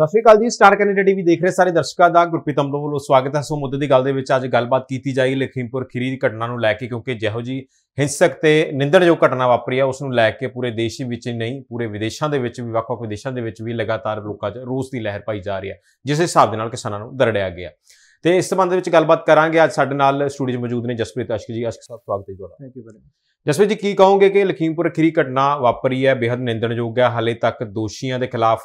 ਸਤਿ ਸ਼੍ਰੀ ਅਕਾਲ ਜੀ star Canada TV ਦੇਖ ਰਹੇ ਸਾਰੇ ਦਰਸ਼ਕਾਂ ਦਾ ਗੁਰਪ੍ਰੀਤ ਅਮਲੋ ਵੱਲੋਂ ਸਵਾਗਤ ਹੈ ਸੋ ਮੁੱਦੇ ਦੀ ਗੱਲ ਦੇ ਵਿੱਚ ਅੱਜ ਗੱਲਬਾਤ ਕੀਤੀ ਜਾਈ ਲਖੀਮਪੁਰ ਖੀਰੀ ਦੀ ਘਟਨਾ ਨੂੰ ਲੈ ਕੇ ਕਿਉਂਕਿ ਜਿਹੋ ਜੀ ਹਿੰਸਕ ਤੇ ਨਿੰਦਣਯੋਗ ਘਟਨਾ ਵਾਪਰੀ ਆ ਉਸ ਨੂੰ ਲੈ ਕੇ ਪੂਰੇ ਦੇਸ਼ ਵਿੱਚ ਨਹੀਂ ਪੂਰੇ ਵਿਦੇਸ਼ਾਂ ਦੇ ਵਿੱਚ ਵੀ ਵੱਖ-ਵੱਖ ਵਿਦੇਸ਼ਾਂ ਦੇ ਵਿੱਚ ਵੀ ਲਗਾਤਾਰ ਲੋਕਾਂ 'ਚ ਰੋਸ ਦੀ ਲਹਿਰ ਪਾਈ ਜਾ ਰਹੀ ਹੈ ਜਿਸ ਹਿਸਾਬ ਦੇ ਨਾਲ ਕਿਸਾਨਾਂ ਨੂੰ ਦਰੜਿਆ ਗਿਆ ਤੇ ਇਸ ਸੰਬੰਧ ਵਿੱਚ ਗੱਲਬਾਤ ਕਰਾਂਗੇ ਅੱਜ ਸਾਡੇ ਨਾਲ ਸਟੂਡੀਓ 'ਚ ਮੌਜੂਦ ਨੇ ਜਸਪ੍ਰੀਤ ਅਸ਼ਕ ਜੀ ਅਸ਼ਕ ਸਾਹਿਬ ਸਵਾਗਤ ਹੈ ਤੁਹਾਡਾ thank you very much Jasvir ji ਕੀ ਕਹੋਗੇ ਕਿ ਲਖੀਮਪੁਰ ਖਰੀ ਘਟਨਾ ਵਾਪਰੀ ਹੈ ਬੇहद ਨਿੰਦਣਯੋਗ ਹੈ ਹਾਲੇ ਤੱਕ ਦੋਸ਼ੀਆਂ ਦੇ ਖਿਲਾਫ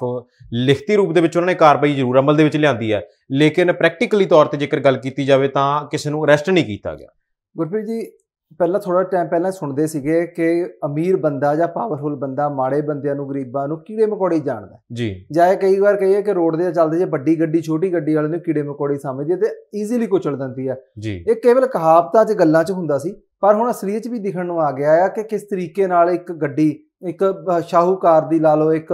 ਲਿਖਤੀ ਰੂਪ ਦੇ ਵਿੱਚ ਉਹਨਾਂ ਨੇ ਕਾਰਵਾਈ ਜ਼ਰੂਰ ਅਮਲ ਦੇ ਵਿੱਚ ਲਿਆਂਦੀ ਹੈ ਲੇਕਿਨ ਪ੍ਰੈਕਟੀਕਲੀ ਤੌਰ ਤੇ ਜੇਕਰ ਗੱਲ ਕੀਤੀ ਜਾਵੇ ਤਾਂ ਕਿਸੇ ਨੂੰ ਅਰੈਸਟ ਨਹੀਂ ਕੀਤਾ ਗਿਆ ਗੁਰਪ੍ਰੀਤ ਜੀ ਪਹਿਲਾਂ ਥੋੜਾ ਟਾਈਮ ਪਹਿਲਾਂ ਸੁਣਦੇ ਸੀਗੇ ਕਿ ਅਮੀਰ ਬੰਦਾ ਜਾਂ ਪਾਵਰਫੁਲ ਬੰਦਾ ਮਾੜੇ ਬੰਦਿਆਂ ਨੂੰ ਗਰੀਬਾਂ ਨੂੰ ਕੀੜੇ ਮਕੌੜੇ ਜਾਣਦਾ ਜੀ ਜਾਂ ਇਹ ਕਈ ਵਾਰ ਕਹੀਏ ਕਿ ਰੋਡ ਦੇ ਚੱਲਦੇ ਜੇ ਵੱਡੀ ਗੱਡੀ ਛੋਟੀ ਗੱਡੀ ਵਾਲੇ ਨੂੰ ਕੀੜੇ ਮਕੌੜੇ ਸਮਝਦੇ ਤੇ ਈਜ਼ੀਲੀ ਕੁਚਲ ਦਿੰਦੀ ਆ ਇਹ ਕੇਵਲ ਕਹਾਵਤਾਂ 'ਚ ਗੱਲਾਂ 'ਚ ਹੁੰਦਾ ਸੀ ਪਰ ਹੁਣ ਅਸਲੀਅਤ ਵੀ ਦਿਖਣ ਨੂੰ ਆ ਗਿਆ ਆ ਕਿ ਕਿਸ ਤਰੀਕੇ ਨਾਲ ਇੱਕ ਗੱਡੀ ਇੱਕ ਸ਼ਾਹੂਕਾਰ ਦੀ ਲਾ ਲਓ ਇੱਕ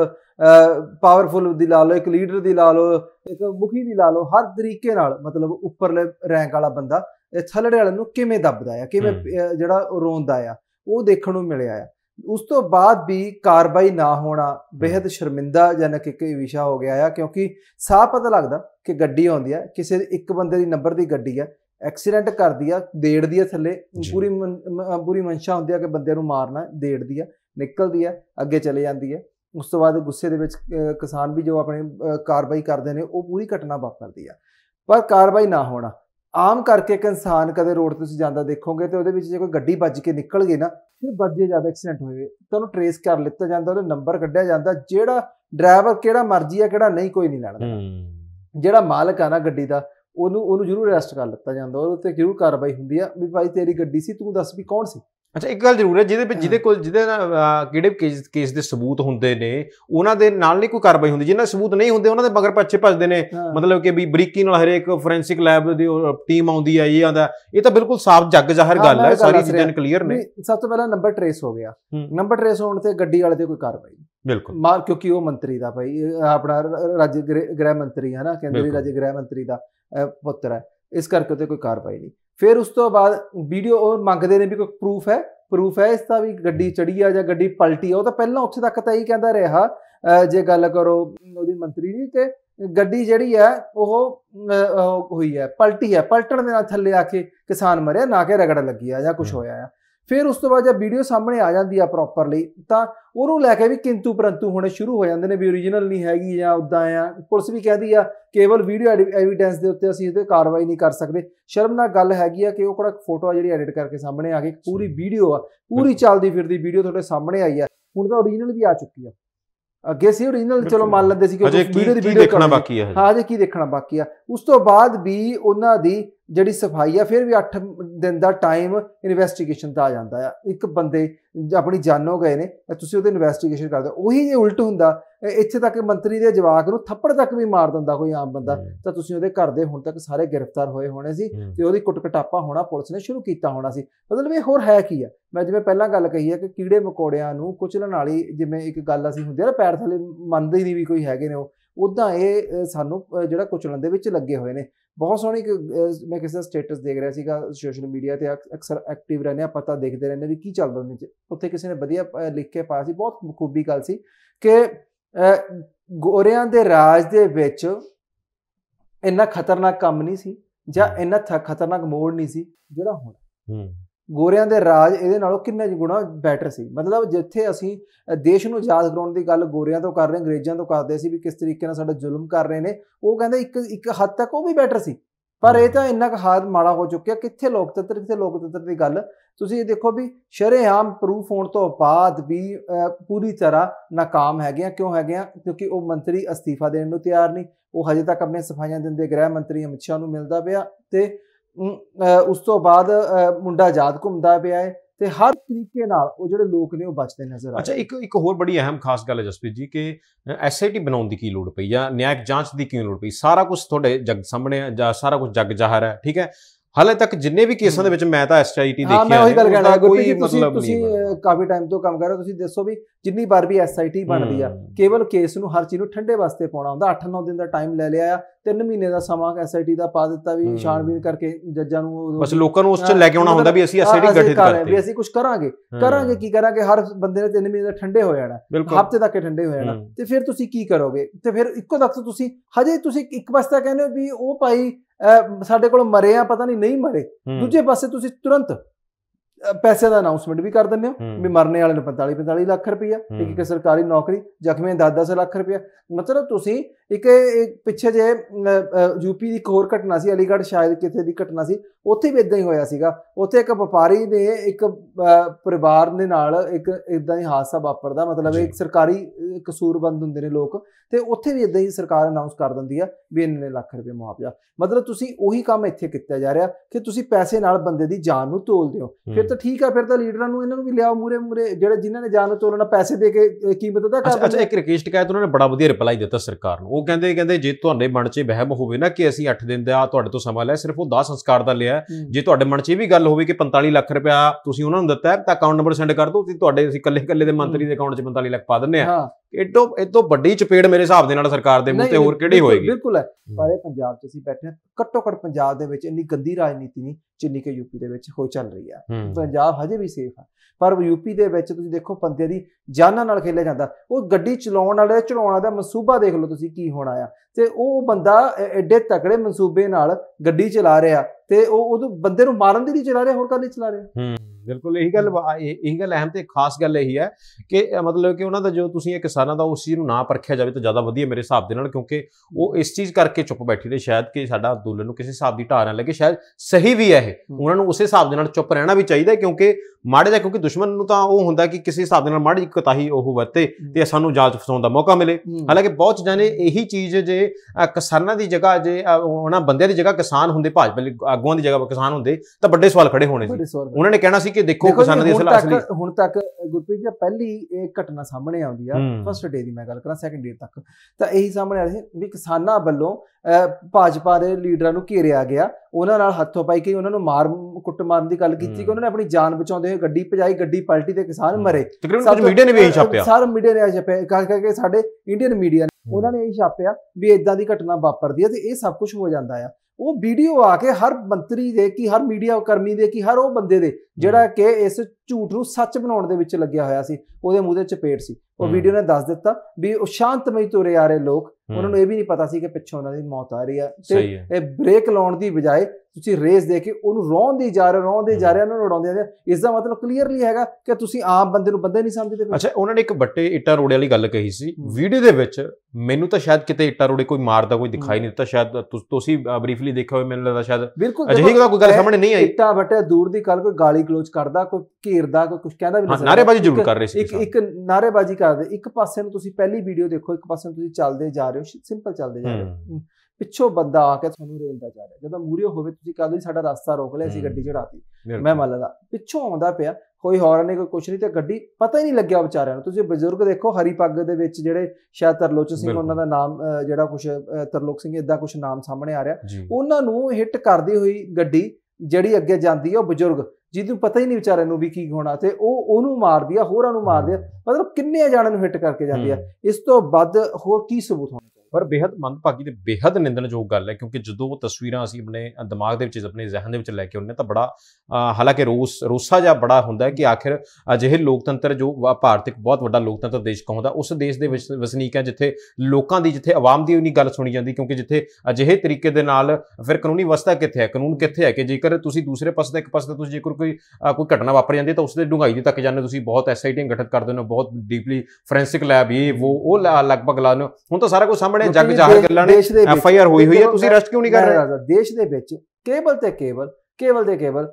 ਪਾਵਰਫੁਲ ਦੀ ਲਾ ਲਓ ਇੱਕ ਲੀਡਰ ਦੀ ਲਾ ਲਓ ਇੱਕ ਮੁਖੀ ਦੀ ਲਾ ਲਓ ਹਰ ਤਰੀਕੇ ਨਾਲ ਮਤਲਬ ਉੱਪਰਲੇ ਰੈਂਕ ਵਾਲਾ ਬੰਦਾ ਥਲੜੇ ਵਾਲੇ ਨੂੰ ਕਿਵੇਂ ਦੱਬਦਾ ਆ ਕਿਵੇਂ ਜਿਹੜਾ ਰੋਂਦਾ ਆ ਉਹ ਦੇਖਣ ਨੂੰ ਮਿਲਿਆ ਆ ਉਸ ਤੋਂ ਬਾਅਦ ਵੀ ਕਾਰਵਾਈ ਨਾ ਹੋਣਾ ਬੇहद ਜਨਕ ਇੱਕ ਵਿਸ਼ਾ ਹੋ ਗਿਆ ਆ ਕਿਉਂਕਿ ਸਾਫ ਪਤਾ ਲੱਗਦਾ ਕਿ ਗੱਡੀ ਆਉਂਦੀ ਆ ਕਿਸੇ ਇੱਕ ਬੰਦੇ ਦੀ ਨੰਬਰ ਦੀ ਗੱਡੀ ਆ ਐਕਸੀਡੈਂਟ ਕਰਦੀ ਆ ਦੇੜਦੀ ਆ ਥੱਲੇ ਪੂਰੀ ਪੂਰੀ ਮਨਸ਼ਾ ਹੁੰਦੀ ਆ ਕਿ ਬੰਦੇ ਨੂੰ ਮਾਰਨਾ ਦੇੜਦੀ ਆ ਨਿਕਲਦੀ ਆ ਅੱਗੇ ਚਲੇ ਜਾਂਦੀ ਆ ਉਸ ਤੋਂ ਬਾਅਦ ਗੁੱਸੇ ਦੇ ਵਿੱਚ ਕਿਸਾਨ ਵੀ ਜੋ ਆਪਣੇ ਕਾਰਵਾਈ ਕਰਦੇ ਨੇ ਉਹ ਪੂਰੀ ਘਟਨਾ ਵਾਪਰਦੀ ਆ ਪਰ ਕਾਰਵਾਈ ਨਾ ਹੋਣਾ ਆਮ ਕਰਕੇ ਇੱਕ ਇਨਸਾਨ ਕਦੇ ਰੋਡ ਤੇ ਤੁਸੀਂ ਜਾਂਦਾ ਦੇਖੋਗੇ ਤੇ ਉਹਦੇ ਵਿੱਚ ਜੇ ਕੋਈ ਗੱਡੀ ਵੱਜ ਕੇ ਨਿਕਲ ਗਈ ਨਾ ਫਿਰ ਵੱਜੇ ਜਾਵੇ ਐਕਸੀਡੈਂਟ ਹੋਵੇ ਤੁਹਾਨੂੰ ਟਰੇਸ ਕਰ ਲਿੱਤਾ ਜਾਂਦਾ ਉਹਦਾ ਨੰਬਰ ਕੱਢਿਆ ਜਾਂਦਾ ਜਿਹੜਾ ਡਰਾਈਵਰ ਕਿਹੜਾ ਮਰਜ਼ੀ ਆ ਕਿਹੜਾ ਨਹੀਂ ਕੋਈ ਨਹੀਂ ਲੜਦਾ ਜਿਹੜਾ ਮਾਲਕ ਆ ਨਾ ਗੱਡੀ ਦਾ ਉਹਨੂੰ ਉਹਨੂੰ ਜ਼ਰੂਰ ਅਰੈਸਟ ਕਰ ਲਿੱਤਾ ਜਾਂਦਾ ਉਹਦੇ ਉੱਤੇ ਜ਼ਰੂਰ ਕਾਰਵਾਈ ਹੁੰਦੀ ਆ ਵੀ ਭਾਈ ਤੇਰੀ ਗੱਡੀ ਸੀ ਤੂੰ ਦੱਸ ਵੀ ਕੌਣ ਸੀ ਅੱਛਾ ਇੱਕ ਗੱਲ ਜ਼ਰੂਰ ਹੈ ਜਿਹਦੇ ਵਿੱਚ ਜਿਹਦੇ ਕੋਲ ਜਿਹਦੇ ਨਾਲ ਕਿਹੜੇ ਕੇਸ ਦੇ ਸਬੂਤ ਹੁੰਦੇ ਨੇ ਉਹਨਾਂ ਦੇ ਨਾਲ ਨਹੀਂ ਕੋਈ ਕਾਰਵਾਈ ਹੁੰਦੀ ਜਿਨ੍ਹਾਂ ਸਬੂਤ ਨਹੀਂ ਹੁੰਦੇ ਉਹਨਾਂ ਦੇ ਮਗਰ ਪੱਛੇ ਭੱਜਦੇ ਨੇ ਮਤਲਬ ਕਿ ਵੀ ਬਰੀਕੀ ਨਾਲ ਹਰੇਕ ਫੋਰੈਂਸਿਕ ਲੈਬ ਦੀ ਟੀਮ ਆਉਂਦੀ ਹੈ ਇਹ ਆਂਦਾ ਇਹ ਤਾਂ ਬਿਲਕੁਲ ਸਾਫ਼ ਜੱਗ ਜ਼ਾਹਰ ਗੱਲ ਹੈ ਸਾਰੀ ਚੀਜ਼ਾਂ ਕਲੀਅਰ ਨੇ ਸਭ ਤੋਂ ਪਹਿਲਾਂ ਨੰਬਰ ਟ੍ਰੇਸ ਹੋ ਗਿਆ ਨੰਬਰ ਟ੍ਰੇਸ ਹੋਣ ਤੇ ਗੱਡੀ ਵਾਲੇ ਤੇ ਕੋਈ ਕਾਰਵਾਈ ਬਿਲਕੁਲ ਮਾਰ ਕਿਉਂਕਿ ਉਹ ਮੰਤਰੀ ਦਾ ਭਾਈ ਆਪਣਾ ਰਾਜ ਗ੍ਰਹਿ ਮੰਤਰੀ ਹੈ ਨਾ ਕੇਂਦਰੀ ਰਾਜ ਗ੍ਰਹਿ ਮੰਤਰੀ ਦਾ ਪੁੱਤਰ ਹੈ ਇਸ ਕਰਕੇ ਤੇ ਕੋਈ ਕਾਰਵਾਈ ਨਹੀਂ ਫਿਰ ਉਸ ਤੋਂ ਬਾਅਦ ਵੀਡੀਓ ਉਹ ਮੰਗਦੇ ਨੇ ਵੀ ਕੋਈ ਪ੍ਰੂਫ ਹੈ ਪ੍ਰੂਫ ਹੈ ਇਸ ਦਾ ਵੀ ਗੱਡੀ ਚੜੀ ਆ ਜਾਂ ਗੱਡੀ ਪਲਟੀ ਆ ਉਹ ਤਾਂ ਪਹਿਲਾਂ ਉੱਥੇ ਤੱਕ ਤਾਂ ਇਹ ਕਹਿੰਦਾ ਰਿਹਾ ਜੇ ਗੱਲ ਕਰੋ ਉਹਦੀ ਮੰਤਰੀ ਦੀ ਕਿ ਗੱਡੀ ਜਿਹੜੀ ਹੈ ਉਹ ਹੋਈ ਹੈ ਪਲਟੀ ਹੈ ਪਲਟਣ ਦੇ ਨਾਲ ਥੱਲੇ ਆ ਕੇ ਕਿਸਾਨ ਮਰਿਆ ਨਾ ਕਿ ਰਗੜ ਲੱਗੀ ਆ ਜਾਂ ਕੁਝ ਹੋਇਆ ਆ ਫਿਰ ਉਸ ਤੋਂ ਬਾਅਦ ਜਦ ਵੀਡੀਓ ਸਾਹਮਣੇ ਆ ਜਾਂਦੀ ਆ ਪ੍ਰੋਪਰਲੀ ਤਾਂ ਉਹਨੂੰ ਲੈ ਕੇ ਵੀ ਕਿੰਤੂ ਪਰੰਤੂ ਹੋਣੇ ਸ਼ੁਰੂ ਹੋ ਜਾਂਦੇ ਨੇ ਵੀ origignal ਨਹੀਂ ਹੈਗੀ ਜਾਂ ਉਦਾਂ ਆ ਪੁਲਿਸ ਵੀ ਕਹਦੀ ਆ ਕੇਵਲ ਵੀਡੀਓ ਐਵੀਡੈਂਸ ਦੇ ਉੱਤੇ ਅਸੀਂ ਇਹਦੇ ਕਾਰਵਾਈ ਨਹੀਂ ਕਰ ਸਕਦੇ ਸ਼ਰਮਨਾਕ ਗੱਲ ਹੈਗੀ ਆ ਕਿ ਉਹ ਕੋੜਾ ਫੋਟੋ ਆ ਜਿਹੜੀ ਐਡਿਟ ਕਰਕੇ ਸਾਹਮਣੇ ਆ ਗਈ ਪੂਰੀ ਵੀਡੀਓ ਆ ਪੂਰੀ ਚੱਲਦੀ ਫਿਰਦੀ ਵੀਡੀਓ ਤੁਹਾਡੇ ਸਾਹਮਣੇ ਆਈ ਆ ਹੁਣ ਤਾਂ origignal ਵੀ ਆ ਚੁੱਕੀ ਆ ਅੱਗੇ ਸੀ origignal ਚਲੋ ਮੰਨ ਲੈਂਦੇ ਸੀ ਕਿ ਉਹ ਵੀਡੀਓ ਦੀ ਵੀਡੀਓ ਦੇਖਣਾ ਬਾਕੀ ਆ ਹਾਂ ਅਜੇ ਕੀ ਦੇਖਣਾ ਬਾਕੀ ਆ ਉਸ ਤੋਂ ਬਾਅਦ ਵੀ ਉਹਨਾਂ ਦੀ ਜਿਹੜੀ ਸਫਾਈ ਆ ਫਿਰ ਵੀ 8 ਦਿਨ ਦਾ ਟਾਈਮ ਇਨਵੈਸਟੀਗੇਸ਼ਨ ਦਾ ਆ ਜਾਂਦਾ ਆ ਇੱਕ ਬੰਦੇ ਆਪਣੀ ਜਾਨੋਂ ਗਏ ਨੇ ਤੁਸੀਂ ਉਹਦੇ ਇਨਵੈਸਟੀਗੇਸ਼ਨ ਕਰਦੇ ਉਹੀ ਜੇ ਉਲਟ ਹੁੰਦਾ ਇੱਥੇ ਤੱਕ ਮੰਤਰੀ ਦੇ ਜਵਾਕ ਨੂੰ ਥੱਪੜ ਤੱਕ ਵੀ ਮਾਰ ਦਿੰਦਾ ਕੋਈ ਆਮ ਬੰਦਾ ਤਾਂ ਤੁਸੀਂ ਉਹਦੇ ਘਰ ਦੇ ਹੁਣ ਤੱਕ ਸਾਰੇ ਗ੍ਰਿਫਤਾਰ ਹੋਏ ਹੋਣੇ ਸੀ ਤੇ ਉਹਦੀ ਕੁੱਟਕਟਾਪਾ ਹੋਣਾ ਪੁਲਿਸ ਨੇ ਸ਼ੁਰੂ ਕੀਤਾ ਹੋਣਾ ਸੀ ਮਤਲਬ ਇਹ ਹੋਰ ਹੈ ਕੀ ਆ ਮੈਂ ਜਿਵੇਂ ਪਹਿਲਾਂ ਗੱਲ ਕਹੀ ਹੈ ਕਿ ਕੀੜੇ ਮਕੌੜਿਆਂ ਨੂੰ ਕੁਚਲਣ ਵਾਲੀ ਜਿਵੇਂ ਇੱਕ ਗੱਲ ਅਸੀਂ ਹੁੰਦੀ ਆ ਨਾ ਪੈਰ ਥੱਲੇ ਮੰਨਦੇ ਹੀ ਨਹੀਂ ਵੀ ਕੋਈ ਹੈਗੇ ਨੇ ਉਹ ਉਦਾਂ ਇਹ ਸਾਨੂੰ ਜਿਹੜਾ ਕੁਚਲਣ ਦੇ ਵਿੱਚ ਲੱਗੇ ਹੋਏ ਨੇ ਬਹੁਤ ਸੋਹਣੀ ਮੈਂ ਕਿਸੇ ਦਾ ਸਟੇਟਸ ਦੇਖ ਰਿਹਾ ਸੀਗਾ ਸੋਸ਼ਲ ਮੀਡੀਆ ਤੇ ਅਕਸਰ ਐਕਟਿਵ ਰਹਿੰਦੇ ਆ ਪਤਾ ਦੇਖਦੇ ਰਹਿੰਦੇ ਵੀ ਕੀ ਚੱਲਦਾ ਉਹਨਾਂ ਵਿੱਚ ਉੱਥੇ ਕਿਸੇ ਨੇ ਵਧੀਆ ਲਿਖ ਕੇ ਪਾਇਆ ਸੀ ਬਹੁਤ ਖੂਬੀ ਗੱਲ ਸੀ ਕਿ ਗੋਰਿਆਂ ਦੇ ਰਾਜ ਦੇ ਵਿੱਚ ਇੰਨਾ ਖਤਰਨਾਕ ਕੰਮ ਨਹੀਂ ਸੀ ਜਾਂ ਇੰਨਾ ਖਤਰਨਾਕ ਮੋੜ ਨਹੀਂ ਸੀ ਜਿਹੜਾ ਹੁਣ ਹੂੰ ਗੋਰਿਆਂ ਦੇ ਰਾਜ ਇਹਦੇ ਨਾਲੋਂ ਕਿੰਨੇ ਗੁਣਾ ਬੈਟਰ ਸੀ ਮਤਲਬ ਜਿੱਥੇ ਅਸੀਂ ਦੇਸ਼ ਨੂੰ ਆਜ਼ਾਦ ਕਰਾਉਣ ਦੀ ਗੱਲ ਗੋਰਿਆਂ ਤੋਂ ਕਰ ਰਹੇ ਅੰਗਰੇਜ਼ਾਂ ਤੋਂ ਕਰਦੇ ਸੀ ਵੀ ਕਿਸ ਤਰੀਕੇ ਨਾਲ ਸਾਡਾ ਜ਼ੁਲਮ ਕਰ ਰਹੇ ਨੇ ਉਹ ਕਹਿੰਦਾ ਇੱਕ ਇੱਕ ਹੱਦ ਤੱਕ ਉਹ ਵੀ ਬੈਟਰ ਸੀ ਪਰ ਇਹ ਤਾਂ ਇੰਨਾ ਹਾਲ ਮਾੜਾ ਹੋ ਚੁੱਕਿਆ ਕਿੱਥੇ ਲੋਕਤੰਤਰ ਕਿੱਥੇ ਲੋਕਤੰਤਰ ਦੀ ਗੱਲ ਤੁਸੀਂ ਇਹ ਦੇਖੋ ਵੀ ਸ਼ਰੇਆਮ ਪ੍ਰੂਫ ਹੋਣ ਤੋਂ ਬਾਅਦ ਵੀ ਪੂਰੀ ਤਰ੍ਹਾਂ ناکਾਮ ਹੈਗੇ ਕਿਉਂ ਹੈਗੇ ਕਿਉਂਕਿ ਉਹ ਮੰਤਰੀ ਅਸਤੀਫਾ ਦੇਣ ਨੂੰ ਤਿਆਰ ਨਹੀਂ ਉਹ ਹਜੇ ਤੱਕ ਆਪਣੇ ਸਫਾਈਆਂ ਦਿੰਦੇ ਗ੍ਰਹਿ ਮੰਤਰੀ ਅਮਿਤ ਸ਼ਾਹ ਨੂੰ ਮਿਲਦਾ ਪਿਆ ਤੇ ਉਸ ਤੋਂ ਬਾਅਦ ਮੁੰਡਾ ਆਜ਼ਾਦ ਘੁੰਮਦਾ ਪਿਆ ਹੈ ਤੇ ਹਰ ਤਰੀਕੇ ਨਾਲ ਉਹ ਜਿਹੜੇ ਲੋਕ ਨੇ ਉਹ ਬਚਦੇ ਨਜ਼ਰ ਆ ਅੱਛਾ ਇੱਕ ਇੱਕ ਹੋਰ ਬੜੀ ਅਹਿਮ ਖਾਸ ਗੱਲ ਹੈ ਜਸਪ੍ਰੀਤ ਜੀ ਕਿ ਐਸਆਈਟੀ ਬਣਾਉਣ ਦੀ ਕੀ ਲੋੜ ਪਈ ਜਾਂ ਨਿਆਇਕ ਜਾਂਚ ਦੀ ਕਿਉਂ ਲੋੜ ਪਈ ਸਾਰਾ ਕੁਝ ਤੁਹਾਡੇ ਜੱਗ ਸਾਹਮਣੇ ਆ ਜਾਂ ਸਾਰਾ ਕੁਝ ਜੱਗ ਜ਼ਾਹਰ ਹੈ ਠੀਕ ਹੈ ਹਾਲੇ ਤੱਕ ਜਿੰਨੇ ਵੀ ਕੇਸਾਂ ਦੇ ਵਿੱਚ ਮੈਂ ਤਾਂ ਐਸਆਈਟੀ ਦੇਖਿਆ ਹਾਂ ਮੈਂ ਉਹੀ ਗੱਲ ਕਹਿਣਾ ਕੋਈ ਮਤਲਬ ਤੁਸੀਂ ਕਾਫੀ ਟਾਈਮ ਤੋਂ ਕੰਮ ਕਰ ਰਹੇ ਹੋ ਤੁਸੀਂ ਦੱਸੋ ਵੀ ਜਿੰਨੀ ਵਾਰ ਵੀ ਐਸਆਈਟੀ ਬਣਦੀ ਆ ਕੇਵਲ ਕੇਸ ਨੂੰ ਹਰ ਚੀਜ਼ ਨੂੰ ਠੰਡੇ ਵਾਸਤੇ ਪਾਉਣਾ ਹੁੰਦਾ 8-9 ਦਿਨ ਦਾ ਟਾਈਮ ਲੈ ਲਿਆ ਆ 3 ਮਹੀਨੇ ਦਾ ਸਮਾਂ ਐਸਆਈਟੀ ਦਾ ਪਾ ਦਿੱਤਾ ਵੀ ਛਾਣਬੀਨ ਕਰਕੇ ਜੱਜਾਂ ਨੂੰ ਬਸ ਲੋਕਾਂ ਨੂੰ ਉਸ ਚ ਲੈ ਕੇ ਆਉਣਾ ਹੁੰਦਾ ਵੀ ਅਸੀਂ ਐਸਆਈਟੀ ਗਠਿਤ ਕਰਦੇ ਵੀ ਅਸੀਂ ਕੁਝ ਕਰਾਂਗੇ ਕਰਾਂਗੇ ਕੀ ਕਰਾਂਗੇ ਹਰ ਬੰਦੇ ਨੇ 3 ਮਹੀਨੇ ਦਾ ਠੰਡੇ ਹੋ ਜਾਣਾ ਹਫਤੇ ਤੱਕ ਠੰਡੇ ਹੋ ਜਾਣਾ ਤੇ ਫਿਰ ਤੁਸੀਂ ਕੀ ਕਰੋਗੇ ਤੇ ਫਿਰ ਇੱਕੋ ਦਖਤ ਤੁਸੀਂ ਹਜੇ ਤੁਸੀਂ ਇੱਕ ਵਸਤਾ ਕਹਿੰਦੇ ਹੋ ਵੀ ਉਹ ਭਾਈ ਸਾਡੇ ਕੋਲ ਮਰੇ ਆ ਪਤਾ ਨਹੀਂ ਨਹੀਂ ਮਰੇ ਦੂਜੇ ਪਾਸੇ ਤੁਸੀਂ ਤੁਰੰਤ ਪੈਸੇ ਦਾ ਅਨਾਉਂਸਮੈਂਟ ਵੀ ਕਰ ਦਿੰਦੇ ਹੋ ਵੀ ਮਰਨੇ ਵਾਲੇ ਨੂੰ 45 45 ਲੱਖ ਰੁਪਇਆ ਇੱਕ ਇੱਕ ਸਰਕਾਰੀ ਨੌਕਰੀ ਜ਼ਖਮੀਆਂ ਦਾ 10 ਲੱਖ ਰੁਪਇਆ ਮਤਲਬ ਤੁਸੀਂ ਇੱਕ ਪਿੱਛੇ ਜੇ ਯੂਪੀ ਦੀ ਇੱਕ ਹੋਰ ਘਟਨਾ ਸੀ ਅਲੀਗੜ੍ਹ ਸ਼ਾਇਦ ਕਿਤੇ ਦੀ ਘਟਨਾ ਸੀ ਉੱਥੇ ਵੀ ਇਦਾਂ ਹੀ ਹੋਇਆ ਸੀਗਾ ਉੱਥੇ ਇੱਕ ਵਪਾਰੀ ਨੇ ਇੱਕ ਪਰਿਵਾਰ ਦੇ ਨਾਲ ਇੱਕ ਇਦਾਂ ਹੀ ਹਾਦਸਾ ਵਾਪਰਦਾ ਮਤਲਬ ਇੱਕ ਸਰਕਾਰੀ ਕਸੂਰਬੰਦ ਹੁੰਦੇ ਨੇ ਲੋਕ ਤੇ ਉੱਥੇ ਵੀ ਇਦਾਂ ਹੀ ਸਰਕਾਰ ਅਨਾਉਂਸ ਕਰ ਦਿੰਦੀ ਆ ਵੀ ਇੰਨੇ ਲੱਖ ਰੁਪਏ ਮੁਆਵਜ਼ਾ ਮਤਲਬ ਤੁਸੀਂ ਉਹੀ ਕੰਮ ਇੱਥੇ ਕੀਤਾ ਜਾ ਰਿਹਾ ਕਿ ਤੁਸੀਂ ਪੈਸੇ ਨਾਲ ਬੰਦੇ ਦੀ ਜਾਨ ਨੂੰ ਤੋਲਦੇ ਹੋ ਫਿਰ ਤਾਂ ਠੀਕ ਆ ਫਿਰ ਤਾਂ ਲੀਡਰਾਂ ਨੂੰ ਇਹਨਾਂ ਨੂੰ ਵੀ ਲਿਆਓ ਮੂਰੇ ਮੂਰੇ ਜਿਹੜੇ ਜਿਨ੍ਹਾਂ ਨੇ ਜਾਨ ਨੂੰ ਤੋਲਣਾ ਪੈਸੇ ਦੇ ਕੇ ਕੀਮਤ ਦਾ ਕਰ ਅੱਛਾ ਇੱਕ ਕਰਾਇਆ ਤਾਂ ਉਹਨਾਂ ਨੇ ਬੜਾ ਵਧੀਆ ਰਿਪਲਾਈ ਦਿੱਤਾ ਸਰਕਾਰ ਨੂੰ ਉਹ ਕਹਿੰਦੇ ਕਹਿੰਦੇ ਜੇ ਤੁਹਾਡੇ ਮਨ 'ਚ ਵਹਿਮ ਹੋਵੇ ਨਾ ਕਿ ਅਸੀਂ 8 ਦਿਨ ਦਾ ਤੁਹਾਡੇ ਤੋਂ ਸਮਾਂ ਲਿਆ ਸਿਰਫ ਉਹ 10 ਸੰਸਕਾਰ ਦਾ ਲਿਆ ਹੈ ਜੇ ਤੁਹਾਡੇ ਮਨ 'ਚ ਇਹ ਵੀ ਗੱਲ ਹੋਵੇ ਕਿ 45 ਲੱਖ ਰੁਪਇਆ ਤੁਸੀਂ ਉਹਨਾਂ ਨੂੰ ਦਿੱਤਾ ਹੈ ਤਾਂ ਅਕਾਊਂਟ ਨੰਬਰ ਸੈਂਡ ਕਰ ਦਿਓ ਤੇ ਤੁਹਾਡੇ ਅਸੀਂ ਇਕੱਲੇ ਇਕੱਲੇ ਦੇ ਮੰਤਰੀ ਦੇ ਅਕਾਊਂਟ 'ਚ 45 ਲੱਖ ਪਾ ਦਿੰਨੇ ਆ ਇਦੋਂ ਇਦੋਂ ਵੱਡੀ ਚਪੇੜ ਮੇਰੇ ਹਿਸਾਬ ਦੇ ਨਾਲ ਸਰਕਾਰ ਦੇ ਮੂੰਹ ਤੇ ਹੋਰ ਕਿਹੜੀ ਹੋਏਗੀ ਬਿਲਕੁਲ ਹੈ ਪਰ ਇਹ ਪੰਜਾਬ 'ਚ ਅਸੀਂ ਬੈਠੇ ਘੱਟੋ ਘੱਟ ਪੰਜਾਬ ਦੇ ਵਿੱਚ ਇੰਨੀ ਗੰਦੀ ਰਾਜਨੀਤੀ ਨਹੀਂ ਜਿੰਨੀ ਕਿ ਯੂਪੀ ਦੇ ਵਿੱਚ ਹੋ ਚੱਲ ਰਹੀ ਹੈ ਪੰਜਾਬ ਹਜੇ ਵੀ ਸੇਫ ਹੈ ਪਰ ਯੂਪੀ ਦੇ ਵਿੱਚ ਤੁਸੀਂ ਦੇਖੋ ਬੰਦੇ ਦੀ ਜਾਨਾਂ ਨਾਲ ਖੇਲਿਆ ਜਾਂਦਾ ਉਹ ਗੱਡੀ ਚਲਾਉਣ ਵਾਲੇ ਚੜਾਉਣ ਦਾ ਮਨਸੂਬਾ ਦੇਖ ਲਓ ਤੁਸੀਂ ਕੀ ਹੋਣਾ ਆ ਤੇ ਉਹ ਬੰਦਾ ਐਡੇ ਤਕੜੇ ਮਨਸੂਬੇ ਨਾਲ ਗੱਡੀ ਚਲਾ ਰਿਹਾ ਤੇ ਉਹ ਉਹ ਬੰਦੇ ਨੂੰ ਮਾਰਨ ਦੀ ਨਹੀਂ ਚਲਾ ਰਿਹਾ ਹੋਰ ਕਰ ਲਈ ਚਲਾ ਰਿਹਾ ਬਿਲਕੁਲ ਇਹੀ ਗੱਲ ਇਹੀ ਗੱਲ ਅਹਿਮ ਤੇ ਖਾਸ ਗੱਲ ਇਹੀ ਹੈ ਕਿ ਮਤਲਬ ਕਿ ਉਹਨਾਂ ਦਾ ਜੋ ਤੁਸੀਂ ਇਹ ਕਿਸਾਨਾਂ ਦਾ ਉਸ ਚੀਜ਼ ਨੂੰ ਨਾ ਪਰਖਿਆ ਜਾਵੇ ਤਾਂ ਜ਼ਿਆਦਾ ਵਧੀਆ ਮੇਰੇ ਹਿਸਾਬ ਦੇ ਨਾਲ ਕਿਉਂਕਿ ਉਹ ਇਸ ਚੀਜ਼ ਕਰਕੇ ਚੁੱਪ ਬੈਠੀ ਰਹੇ ਸ਼ਾਇਦ ਕਿ ਸਾਡਾ ਅੰਦੋਲਨ ਨੂੰ ਕਿਸੇ ਹਿਸਾਬ ਦੀ ਢਾਰ ਨਾ ਲੱਗੇ ਸ਼ਾਇਦ ਸਹੀ ਵੀ ਹੈ ਇਹ ਉਹਨਾਂ ਨੂੰ ਉਸੇ ਹਿਸਾਬ ਦੇ ਨਾਲ ਚੁੱਪ ਰਹਿਣਾ ਵੀ ਚਾਹੀਦਾ ਕਿਉਂਕਿ ਮਾੜੇ ਦਾ ਕਿਉਂਕਿ ਦੁਸ਼ਮਣ ਨੂੰ ਤਾਂ ਉਹ ਹੁੰਦਾ ਕਿ ਕਿਸੇ ਹਿਸਾਬ ਦੇ ਨਾਲ ਮਾੜੀ ਤਾਹੀ ਉਹ ਵਰਤੇ ਤੇ ਸਾਨੂੰ ਜਾਂਚ ਫਸਾਉਣ ਦਾ ਮੌਕਾ ਮਿਲੇ ਹਾਲਾਂਕਿ ਬਹੁਤ ਚੀਜ਼ਾਂ ਇਹੀ ਚੀਜ਼ ਜੇ ਕਿਸਾਨਾਂ ਦੀ ਜਗ੍ਹਾ ਜੇ ਉਹਨਾਂ ਬੰਦਿਆਂ ਦੀ ਜਗ੍ਹਾ ਕਿਸਾਨ ਹੁੰਦੇ ਭਾਜਪਾ ਆਗੂਆਂ ਦੀ ਜਗ੍ਹਾ ਕਿਸਾਨ ਹੁੰਦੇ ਤਾਂ ਵੱਡੇ ਸਵਾਲ ਖੜੇ ਹੋਣੇ ਸੀ ਉਹਨਾਂ ਨੇ ਕਹਿਣਾ ਸੀ ਕਿ ਦੇਖੋ ਕਿਸਾਨਾਂ ਦੀ ਸਲਾਹ ਅਸਲੀ ਹੁਣ ਤੱਕ ਗੁਰਪ੍ਰੀਤ ਜੀ ਪਹਿਲੀ ਇਹ ਘਟਨਾ ਸਾਹਮਣੇ ਆਉਂਦੀ ਆ ਫਸਟ ਡੇ ਦੀ ਮੈਂ ਗੱਲ ਕਰਾਂ ਸੈਕੰਡ ਡੇ ਤੱਕ ਤਾਂ ਇਹੀ ਸਾਹਮਣੇ ਆ ਰਹੀ ਵੀ ਕਿਸਾਨਾਂ ਵੱਲੋਂ ਭਾਜਪਾ ਦੇ ਲੀਡਰਾਂ ਨੂੰ ਘੇਰਿਆ ਗਿਆ ਉਹਨਾਂ ਨਾਲ ਹੱਥੋਂ ਪਾਈ ਕਿ ਉਹਨਾਂ ਨੂੰ ਮਾਰ ਕੁੱਟ ਮਾਰਨ ਦੀ ਗੱਲ ਕੀਤੀ ਕਿ ਉਹਨਾਂ ਨੇ ਆਪਣੀ ਜਾਨ ਬਚਾਉਂਦੇ ਹੋਏ ਗੱਡੀ ਭਜਾਈ ਗੱਡੀ ਪਲਟੀ ਤੇ ਕਿਸਾਨ ਮਰੇ ਤਕਰੀਬਨ ਕੁਝ ਮੀਡੀਆ ਨੇ ਵੀ ਇਹੀ ਛਾਪਿਆ ਸਾਰੇ ਮੀਡੀਆ ਨੇ ਇਹ ਛਾਪਿਆ ਖਾਸ ਕਰਕੇ ਸਾਡੇ ਇੰਡੀਅਨ ਮੀਡੀਆ ਨੇ ਉਹਨਾਂ ਨੇ ਇਹੀ ਛਾਪਿਆ ਵੀ ਇਦਾਂ ਦੀ ਘਟਨਾ ਵਾਪਰਦੀ ਹੈ ਤੇ ਇਹ ਸਭ ਕੁਝ ਹੋ ਜਾਂਦਾ ਆ ਉਹ ਵੀਡੀਓ ਆ ਕੇ ਹਰ ਮੰਤਰੀ ਦੇ ਕਿ ਹਰ ਮੀਡੀਆ ਕਰਮੀ ਦੇ ਕਿ ਹਰ ਉਹ ਬੰਦੇ ਦੇ ਜਿਹੜਾ ਕਿ ਇਸ ਝੂਠ ਨੂੰ ਸੱਚ ਬਣਾਉਣ ਦੇ ਵਿੱਚ ਲੱਗਿਆ ਹੋਇਆ ਸੀ ਉਹਦੇ ਮੂੰਹ ਦੇ ਚਪੇਟ ਸੀ ਉਹ ਵੀਡੀਓ ਨੇ ਦੱਸ ਦਿੱਤਾ ਵੀ ਉਹ ਸ਼ਾਂਤਮਈ ਤੁਰੇ ਆ ਰਹੇ ਲੋਕ ਉਹਨਾਂ ਨੂੰ ਇਹ ਵੀ ਨਹੀਂ ਪਤਾ ਸੀ ਕਿ ਪਿੱਛੋਂ ਉਹਨਾਂ ਦੀ ਮੌਤ ਆ ਰਹੀ ਆ ਤੇ ਇਹ ਬ੍ਰੇਕ ਲਾਉਣ ਦੀ ਬਜਾਏ ਤੁਸੀਂ ਰੇਸ ਦੇ ਕੇ ਉਹਨੂੰ ਰੌਣ ਦੀ ਜਾ ਰਹੇ ਰੌਣ ਦੇ ਜਾ ਰਹੇ ਉਹਨਾਂ ਨੂੰ ਉਡਾਉਂਦੇ ਆ ਇਸ ਦਾ ਮਤਲਬ ਕਲੀਅਰਲੀ ਹੈਗਾ ਕਿ ਤੁਸੀਂ ਆਮ ਬੰਦੇ ਨੂੰ ਬੰਦੇ ਨਹੀਂ ਸਮਝਦੇ ਅੱਛਾ ਉਹਨਾਂ ਨੇ ਇੱਕ ਬੱਟੇ ਇੱਟਾ ਰੋੜੇ ਵਾਲੀ ਗੱਲ ਕਹੀ ਸੀ ਵੀਡੀਓ ਦੇ ਵਿੱਚ ਮੈਨੂੰ ਤਾਂ ਸ਼ਾਇਦ ਕਿਤੇ ਇੱਟਾ ਰੋੜੇ ਕੋਈ ਮਾਰਦਾ ਕੋਈ ਦਿਖਾਈ ਨਹੀਂ ਦਿੱਤਾ ਸ਼ਾਇਦ ਤੁਸੀਂ ਬਰੀਫਲੀ ਦੇਖਿਆ ਹੋਵੇ ਮੈਨੂੰ ਲੱਗਦਾ ਸ਼ਾਇਦ ਅਜਿਹੀ ਕੋਈ ਗੱਲ ਸਾਹਮਣੇ ਨਹੀਂ ਆਈ ਇੱਟਾਂ ਵੱਟੇ ਦੂਰ ਦੀ ਗੱਲ ਕੋਈ ਗਾਲੀ ਗਲੋਚ ਕਰਦਾ ਕੋਈ ਘੇਰਦਾ ਕੋਈ ਕੁਝ ਕਹਿੰਦਾ ਵੀ ਨਹੀਂ ਨਾਰੇਬਾਜ਼ੀ ਜ਼ਰੂਰ ਕਰ ਰਹੇ ਸੀ ਇੱਕ ਇੱਕ ਨਾਰੇਬਾਜ਼ੀ ਕਰਦੇ ਇੱਕ ਪਾਸੇ ਨੂੰ ਤੁਸੀਂ ਪਹਿਲੀ ਵੀਡੀਓ ਦੇਖੋ ਇੱਕ ਪਾਸੇ ਨੂੰ ਤੁਸੀਂ ਚੱਲਦੇ ਜਾ ਰਹੇ ਹੋ ਸਿੰਪਲ ਚੱਲਦੇ ਜਾ ਰਹੇ ਹੋ ਪਿੱਛੋਂ ਬੰਦਾ ਆ ਕੇ ਤੁਹਾਨੂੰ ਰੇਲਦਾ ਜਾ ਰਿਹਾ ਜਦੋਂ ਮੂਰੇ ਹੋਵੇ ਤੁਸੀਂ ਕਹਿੰਦੇ ਦੋ ਸਾਡਾ ਰਸਤਾ ਰੋਕ ਲਿਆ ਸੀ ਗੱਡੀ ਚੜਾਤੀ ਮੈਂ ਮੰਨ ਲਦਾ ਪਿੱਛੋਂ ਆਉਂਦਾ ਪਿਆ ਕੋਈ ਹੋਰ ਨਹੀਂ ਕੋਈ ਕੁਛ ਨਹੀਂ ਤੇ ਗੱਡੀ ਪਤਾ ਹੀ ਨਹੀਂ ਲੱਗਿਆ ਵਿਚਾਰਿਆਂ ਨੂੰ ਤੁਸੀਂ ਬਜ਼ੁਰਗ ਦੇਖੋ ਹਰੀ ਪੱਗ ਦੇ ਵਿੱਚ ਜਿਹੜੇ ਸ਼ਾਇਦ ਤਰਲੋਚ ਸਿੰਘ ਉਹਨਾਂ ਦਾ ਨਾਮ ਜਿਹੜਾ ਕੁਛ ਤਰਲੋਕ ਸਿੰਘ ਇਦਾਂ ਕੁਛ ਨਾਮ ਸਾਹਮਣੇ ਆ ਰਿਹਾ ਉਹਨਾਂ ਨੂੰ ਹਿੱਟ ਕਰਦੀ ਹੋਈ ਗੱਡੀ ਜਿਹੜੀ ਅੱਗੇ ਜਾਂਦੀ ਹੈ ਉਹ ਬਜ਼ੁਰਗ ਜਿਹਨੂੰ ਪਤਾ ਹੀ ਨਹੀਂ ਵਿਚਾਰੇ ਨੂੰ ਵੀ ਕੀ ਹੋਣਾ ਤੇ ਉਹ ਉਹਨੂੰ ਮਾਰਦੀ ਆ ਹੋਰਾਂ ਨੂੰ ਮਾਰਦੀ ਆ ਮਤਲਬ ਕਿੰਨੇ ਜਾਣਾਂ ਨੂੰ ਹਿੱਟ ਕਰਕੇ ਜਾਂਦੀ ਆ ਇਸ ਤੋਂ ਵੱਧ ਹੋਰ ਕੀ ਸਬੂਤ ਹੋਣਾ ਪਰ ਬੇहद ਮੰਦਭਾਗੀ ਤੇ ਬੇहद ਨਿੰਦਣਯੋਗ ਗੱਲ ਹੈ ਕਿਉਂਕਿ ਜਦੋਂ ਉਹ ਤਸਵੀਰਾਂ ਅਸੀਂ ਆਪਣੇ ਦਿਮਾਗ ਦੇ ਵਿੱਚ ਆਪਣੇ ਜ਼ਿਹਨ ਦੇ ਵਿੱਚ ਲੈ ਕੇ ਆਉਂਦੇ ਤਾਂ ਬੜਾ ਹਾਲਾਂਕਿ ਰੋਸ ਰੋਸਾ ਜਾਂ ਬੜਾ ਹੁੰਦਾ ਹੈ ਕਿ ਆਖਿਰ ਅਜਿਹੇ ਲੋਕਤੰਤਰ ਜੋ ਭਾਰਤ ਇੱਕ ਬਹੁਤ ਵੱਡਾ ਲੋਕਤੰਤਰ ਦੇਸ਼ ਕਹਿੰਦਾ ਉਸ ਦੇਸ਼ ਦੇ ਵਿੱਚ ਵਸਨੀਕ ਹੈ ਜਿੱਥੇ ਲੋਕਾਂ ਦੀ ਜਿੱਥੇ ਆਵਾਮ ਦੀ ਉਨੀ ਗੱਲ ਸੁਣੀ ਜਾਂਦੀ ਕਿਉਂਕਿ ਜਿੱਥੇ ਅਜਿਹੇ ਤਰੀਕੇ ਦੇ ਨਾਲ ਫਿਰ ਕਾਨੂੰਨੀ ਵਿਵਸਥਾ ਕਿੱਥੇ ਹੈ ਕਾਨੂੰਨ ਕਿੱਥੇ ਹੈ ਕਿ ਜੇਕਰ ਤੁਸੀਂ ਦੂਸਰੇ ਪਾਸੇ ਦਾ ਇੱਕ ਪਾਸੇ ਤੋਂ ਤੁਸੀਂ ਜੇਕਰ ਕੋਈ ਕੋਈ ਘਟਨਾ ਵਾਪਰ ਜਾਂਦੀ ਹੈ ਤਾਂ ਉਸ ਦੇ ਡੂੰਘਾਈ ਦੀ ਤੱਕ ਜਾਂਦੇ ਤੁਸੀਂ ਬਹੁਤ ਐਸਆਈਟੀ ਗਠਿਤ ਕਰ ਦਿੰਦੇ ਹੋ ਬਹੁਤ ਡੀਪਲੀ ਫੋਰੈਂਸਿਕ ਲੈਬ ਇਹ ਉਹ ਉਹ ਲਗਭਗ ਲਾਣ ਹੁਣ ਤਾਂ ਸਾਰਾ ਕੁਝ ਸਾਹਮਣੇ ਸਾਹਮਣੇ ਜੱਗ ਜਾਹਰ ਗੱਲਾਂ ਨੇ ਐਫ ਆਈ ਆਰ ਹੋਈ ਹੋਈ ਹੈ ਤੁਸੀਂ ਰਸ਼ਟ ਕਿਉਂ ਨਹੀਂ ਕਰ ਰਹੇ ਦੇਸ਼ ਦੇ ਵਿੱਚ ਕੇਵਲ ਤੇ ਕੇਵਲ ਕੇਵਲ ਦੇ ਕੇਵਲ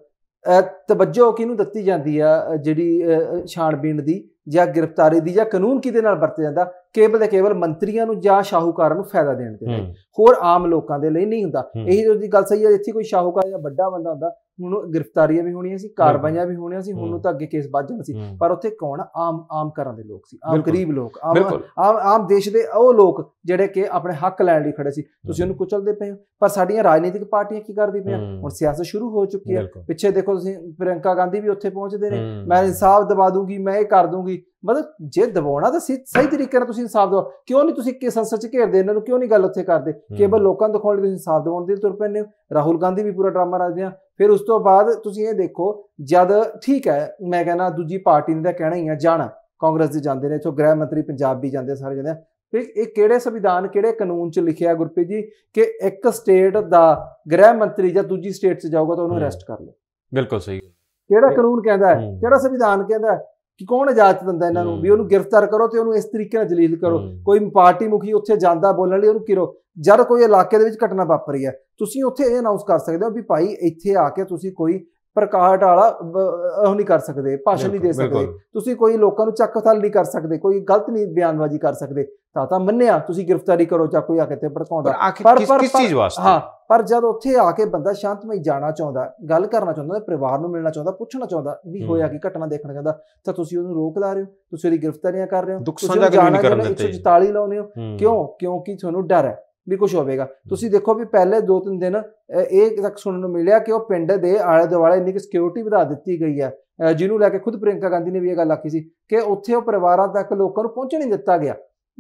ਤਵੱਜੋ ਕਿਹਨੂੰ ਦਿੱਤੀ ਜਾਂਦੀ ਆ ਜਿਹੜੀ ਛਾਣਬੀਣ ਦੀ ਜਾਂ ਗ੍ਰਿਫਤਾਰੀ ਦੀ ਜਾਂ ਕਾਨੂੰਨ ਕਿਹਦੇ ਨਾਲ ਵਰਤਿਆ ਜਾਂਦਾ ਕੇਵਲ ਤੇ ਕੇਵਲ ਮੰਤਰੀਆਂ ਨੂੰ ਜਾਂ ਸ਼ਾਹੂਕਾਰਾਂ ਨੂੰ ਫਾਇਦਾ ਦੇਣ ਦੇ ਲਈ ਹੋਰ ਆਮ ਲੋਕਾਂ ਦੇ ਲਈ ਨਹੀਂ ਹੁੰਦਾ ਇਹੀ ਦੀ ਗੱਲ ਸਹੀ ਹੈ ਇੱਥੇ ਕੋਈ ਸ਼ਾਹੂਕਾਰ ਜਾਂ ਵੱਡਾ ਬੰਦਾ ਹੁੰਦਾ ਹੁਣ ਗ੍ਰਿਫਤਾਰੀਆਂ ਵੀ ਹੋਣੀਆਂ ਸੀ ਕਾਰਵਾਈਆਂ ਵੀ ਹੋਣੀਆਂ ਸੀ ਹੁਣ ਨੂੰ ਤਾਂ ਅੱਗੇ ਕੇਸ ਵੱਧ ਜਾਣਾ ਸੀ ਪਰ ਉੱਥੇ ਕੌਣ ਆਮ ਆਮ ਘਰਾਂ ਦੇ ਲੋਕ ਸੀ ਆਮ ਗਰੀਬ ਲੋਕ ਆਮ ਆਮ ਆਮ ਦੇਸ਼ ਦੇ ਉਹ ਲੋਕ ਜਿਹੜੇ ਕਿ ਆਪਣੇ ਹੱਕ ਲੈਣ ਲਈ ਖੜੇ ਸੀ ਤੁਸੀਂ ਉਹਨੂੰ ਕੁਚਲਦੇ ਪਏ ਪਰ ਸਾਡੀਆਂ ਰਾਜਨੀਤਿਕ ਪਾਰਟੀਆਂ ਕੀ ਕਰਦੀ ਪਈਆਂ ਹੁਣ ਸਿਆਸਤ ਸ਼ੁਰੂ ਹੋ ਚੁੱਕੀ ਹੈ ਪਿੱਛੇ ਦੇਖੋ ਤੁਸੀਂ ਪ੍ਰਿੰਕਾ ਗਾਂਧੀ ਵੀ ਉੱਥੇ ਪਹੁੰਚਦੇ ਨੇ ਮੈਂ ਇਨਸਾਫ ਦਵਾ ਦੂੰਗੀ ਮੈਂ ਇਹ ਕਰ ਦੂੰਗੀ ਮਤਲਬ ਜੇ ਦਬਾਉਣਾ ਤਾਂ ਸਹੀ ਤਰੀਕੇ ਨਾਲ ਤੁਸੀਂ ਇਨਸਾਫ ਦਿਓ ਕਿਉਂ ਨਹੀਂ ਤੁਸੀਂ ਕਿ ਸੰਸਦ ਚ ਘੇਰਦੇ ਇਹਨਾਂ ਨੂੰ ਕਿਉਂ ਨਹੀਂ ਗੱਲ ਉੱਥੇ ਕਰਦੇ ਕੇਵਲ ਲੋਕਾਂ ਨੂੰ ਦਿਖਾਉਣ ਲਈ ਤੁਸੀਂ ਇਨਸਾਫ ਦਿਵਾਉਣ ਦੀ ਤੁਰ ਪੈਂਦੇ ਹੋ ਰਾਹੁਲ ਗਾਂਧੀ ਵੀ ਪੂਰਾ ਡਰਾਮਾ ਰਚਦੇ ਆ ਫਿਰ ਉਸ ਤੋਂ ਬਾਅਦ ਤੁਸੀਂ ਇਹ ਦੇਖੋ ਜਦ ਠੀਕ ਹੈ ਮੈਂ ਕਹਿੰਦਾ ਦੂਜੀ ਪਾਰਟੀ ਦਾ ਕਹਿਣਾ ਹੀ ਆ ਜਾਣਾ ਕਾਂਗਰਸ ਦੇ ਜਾਂਦੇ ਨੇ ਇਥੋਂ ਗ੍ਰਹਿ ਮੰਤਰੀ ਪੰਜਾਬ ਵੀ ਜਾਂਦੇ ਸਾਰੇ ਜਾਂਦੇ ਫਿਰ ਇਹ ਕਿਹੜੇ ਸੰਵਿਧਾਨ ਕਿਹੜੇ ਕਾਨੂੰਨ ਚ ਲਿਖਿਆ ਗੁਰਪ੍ਰੀਤ ਜੀ ਕਿ ਇੱਕ ਸਟੇਟ ਦਾ ਗ੍ਰਹਿ ਮੰਤਰੀ ਜਾਂ ਦੂਜੀ ਸਟੇਟ 'ਚ ਜਾਊਗਾ ਤਾਂ ਉਹਨੂੰ ਅਰੈਸਟ ਕਰ ਲਓ ਬਿਲਕੁਲ ਸਹੀ ਕਿਹੜਾ ਕਾਨੂੰਨ ਕਹਿੰਦਾ ਹੈ ਕਿਹੜਾ ਸੰਵਿਧਾਨ ਕਹਿੰਦਾ ਕਿ ਕੌਣ ਇਜਾਜ਼ਤ ਦਿੰਦਾ ਇਹਨਾਂ ਨੂੰ ਵੀ ਉਹਨੂੰ ਗ੍ਰਿਫਤਾਰ ਕਰੋ ਤੇ ਉਹਨੂੰ ਇਸ ਤਰੀਕੇ ਨਾਲ ਜਲੀਲ ਕਰੋ ਕੋਈ ਪਾਰਟੀ ਮੁਖੀ ਉੱਥੇ ਜਾਂਦਾ ਬੋਲਣ ਲਈ ਉਹਨੂੰ ਕਿਰੋ ਜਦ ਕੋਈ ਇਲਾਕੇ ਦੇ ਵਿੱਚ ਘਟਨਾ ਵਾਪਰੀ ਹੈ ਤੁਸੀਂ ਉੱਥੇ ਇਹ ਅਨਾਉਂਸ ਕਰ ਸਕਦੇ ਹੋ ਵੀ ਭਾਈ ਇੱਥੇ ਆ ਕੇ ਤੁਸੀਂ ਕੋਈ ਪ੍ਰਕਾਟ ਵਾਲਾ ਉਹ ਨਹੀਂ ਕਰ ਸਕਦੇ ਭਾਸ਼ਣ ਨਹੀਂ ਦੇ ਸਕਦੇ ਤੁਸੀਂ ਕੋਈ ਲੋਕਾਂ ਨੂੰ ਚੱਕ ਥਲ ਨਹੀਂ ਕਰ ਸਕਦੇ ਕੋਈ ਗਲਤ ਨਹੀਂ ਬਿਆਨਬਾਜ਼ੀ ਕਰ ਸਕਦੇ ਤਾਂ ਤਾਂ ਮੰਨਿਆ ਤੁਸੀਂ ਗ੍ਰਿਫਤਾਰੀ ਕਰੋ ਜਾਂ ਕੋਈ ਆ ਕੇ ਤੇ ਭੜਕਾਉਂਦਾ ਪਰ ਪਰ ਕਿਸ ਚੀਜ਼ ਵਾਸਤੇ ਹਾਂ ਪਰ ਜਦ ਉੱਥੇ ਆ ਕੇ ਬੰਦਾ ਸ਼ਾਂਤਮਈ ਜਾਣਾ ਚਾਹੁੰਦਾ ਗੱਲ ਕਰਨਾ ਚਾਹੁੰਦਾ ਪਰਿਵਾਰ ਨੂੰ ਮਿਲਣਾ ਚਾਹੁੰਦਾ ਪੁੱਛਣਾ ਚਾਹੁੰਦਾ ਵੀ ਹੋਇਆ ਕੀ ਘਟਨਾ ਦੇਖਣਾ ਚਾਹੁੰਦਾ ਤਾਂ ਤੁਸੀਂ ਉਹਨੂੰ ਰੋਕ ਲਾ ਰਹੇ ਹੋ ਤੁਸੀਂ ਉਹਦੀ ਗ੍ਰਿਫਤਾਰੀਆਂ ਕਰ ਰਹੇ ਹੋ ਤੁਸੀਂ ਜਾਣਾ 144 ਲਾਉਨੇ ਹੋ ਕਿਉਂ ਕਿਉਂਕਿ ਤੁਹਾਨੂੰ ਡਰ ਹੈ ਵੀ ਕੁਝ ਹੋਵੇਗਾ ਤੁਸੀਂ ਦੇਖੋ ਵੀ ਪਹਿਲੇ ਦੋ ਤਿੰਨ ਦਿਨ ਇਹ ਤੱਕ ਸੁਣਨ ਨੂੰ ਮਿਲਿਆ ਕਿ ਉਹ ਪਿੰਡ ਦੇ ਆਲੇ ਦੁਆਲੇ ਇੰਨੀ ਕਿ ਸਿਕਿਉਰਿਟੀ ਵਧਾ ਦਿੱਤੀ ਗਈ ਹੈ ਜਿਹਨੂੰ ਲੈ ਕੇ ਖੁਦ ਪ੍ਰਿੰਕਾ ਗਾਂਧੀ ਨੇ ਵੀ ਇਹ ਗੱਲ ਆਖੀ ਸੀ ਕਿ ਉੱਥੇ ਉਹ ਪਰਿਵਾਰਾਂ ਤੱਕ ਲੋਕਾਂ ਨੂੰ ਪਹੁੰਚਣ ਨਹੀਂ ਦਿੱਤਾ ਗਿਆ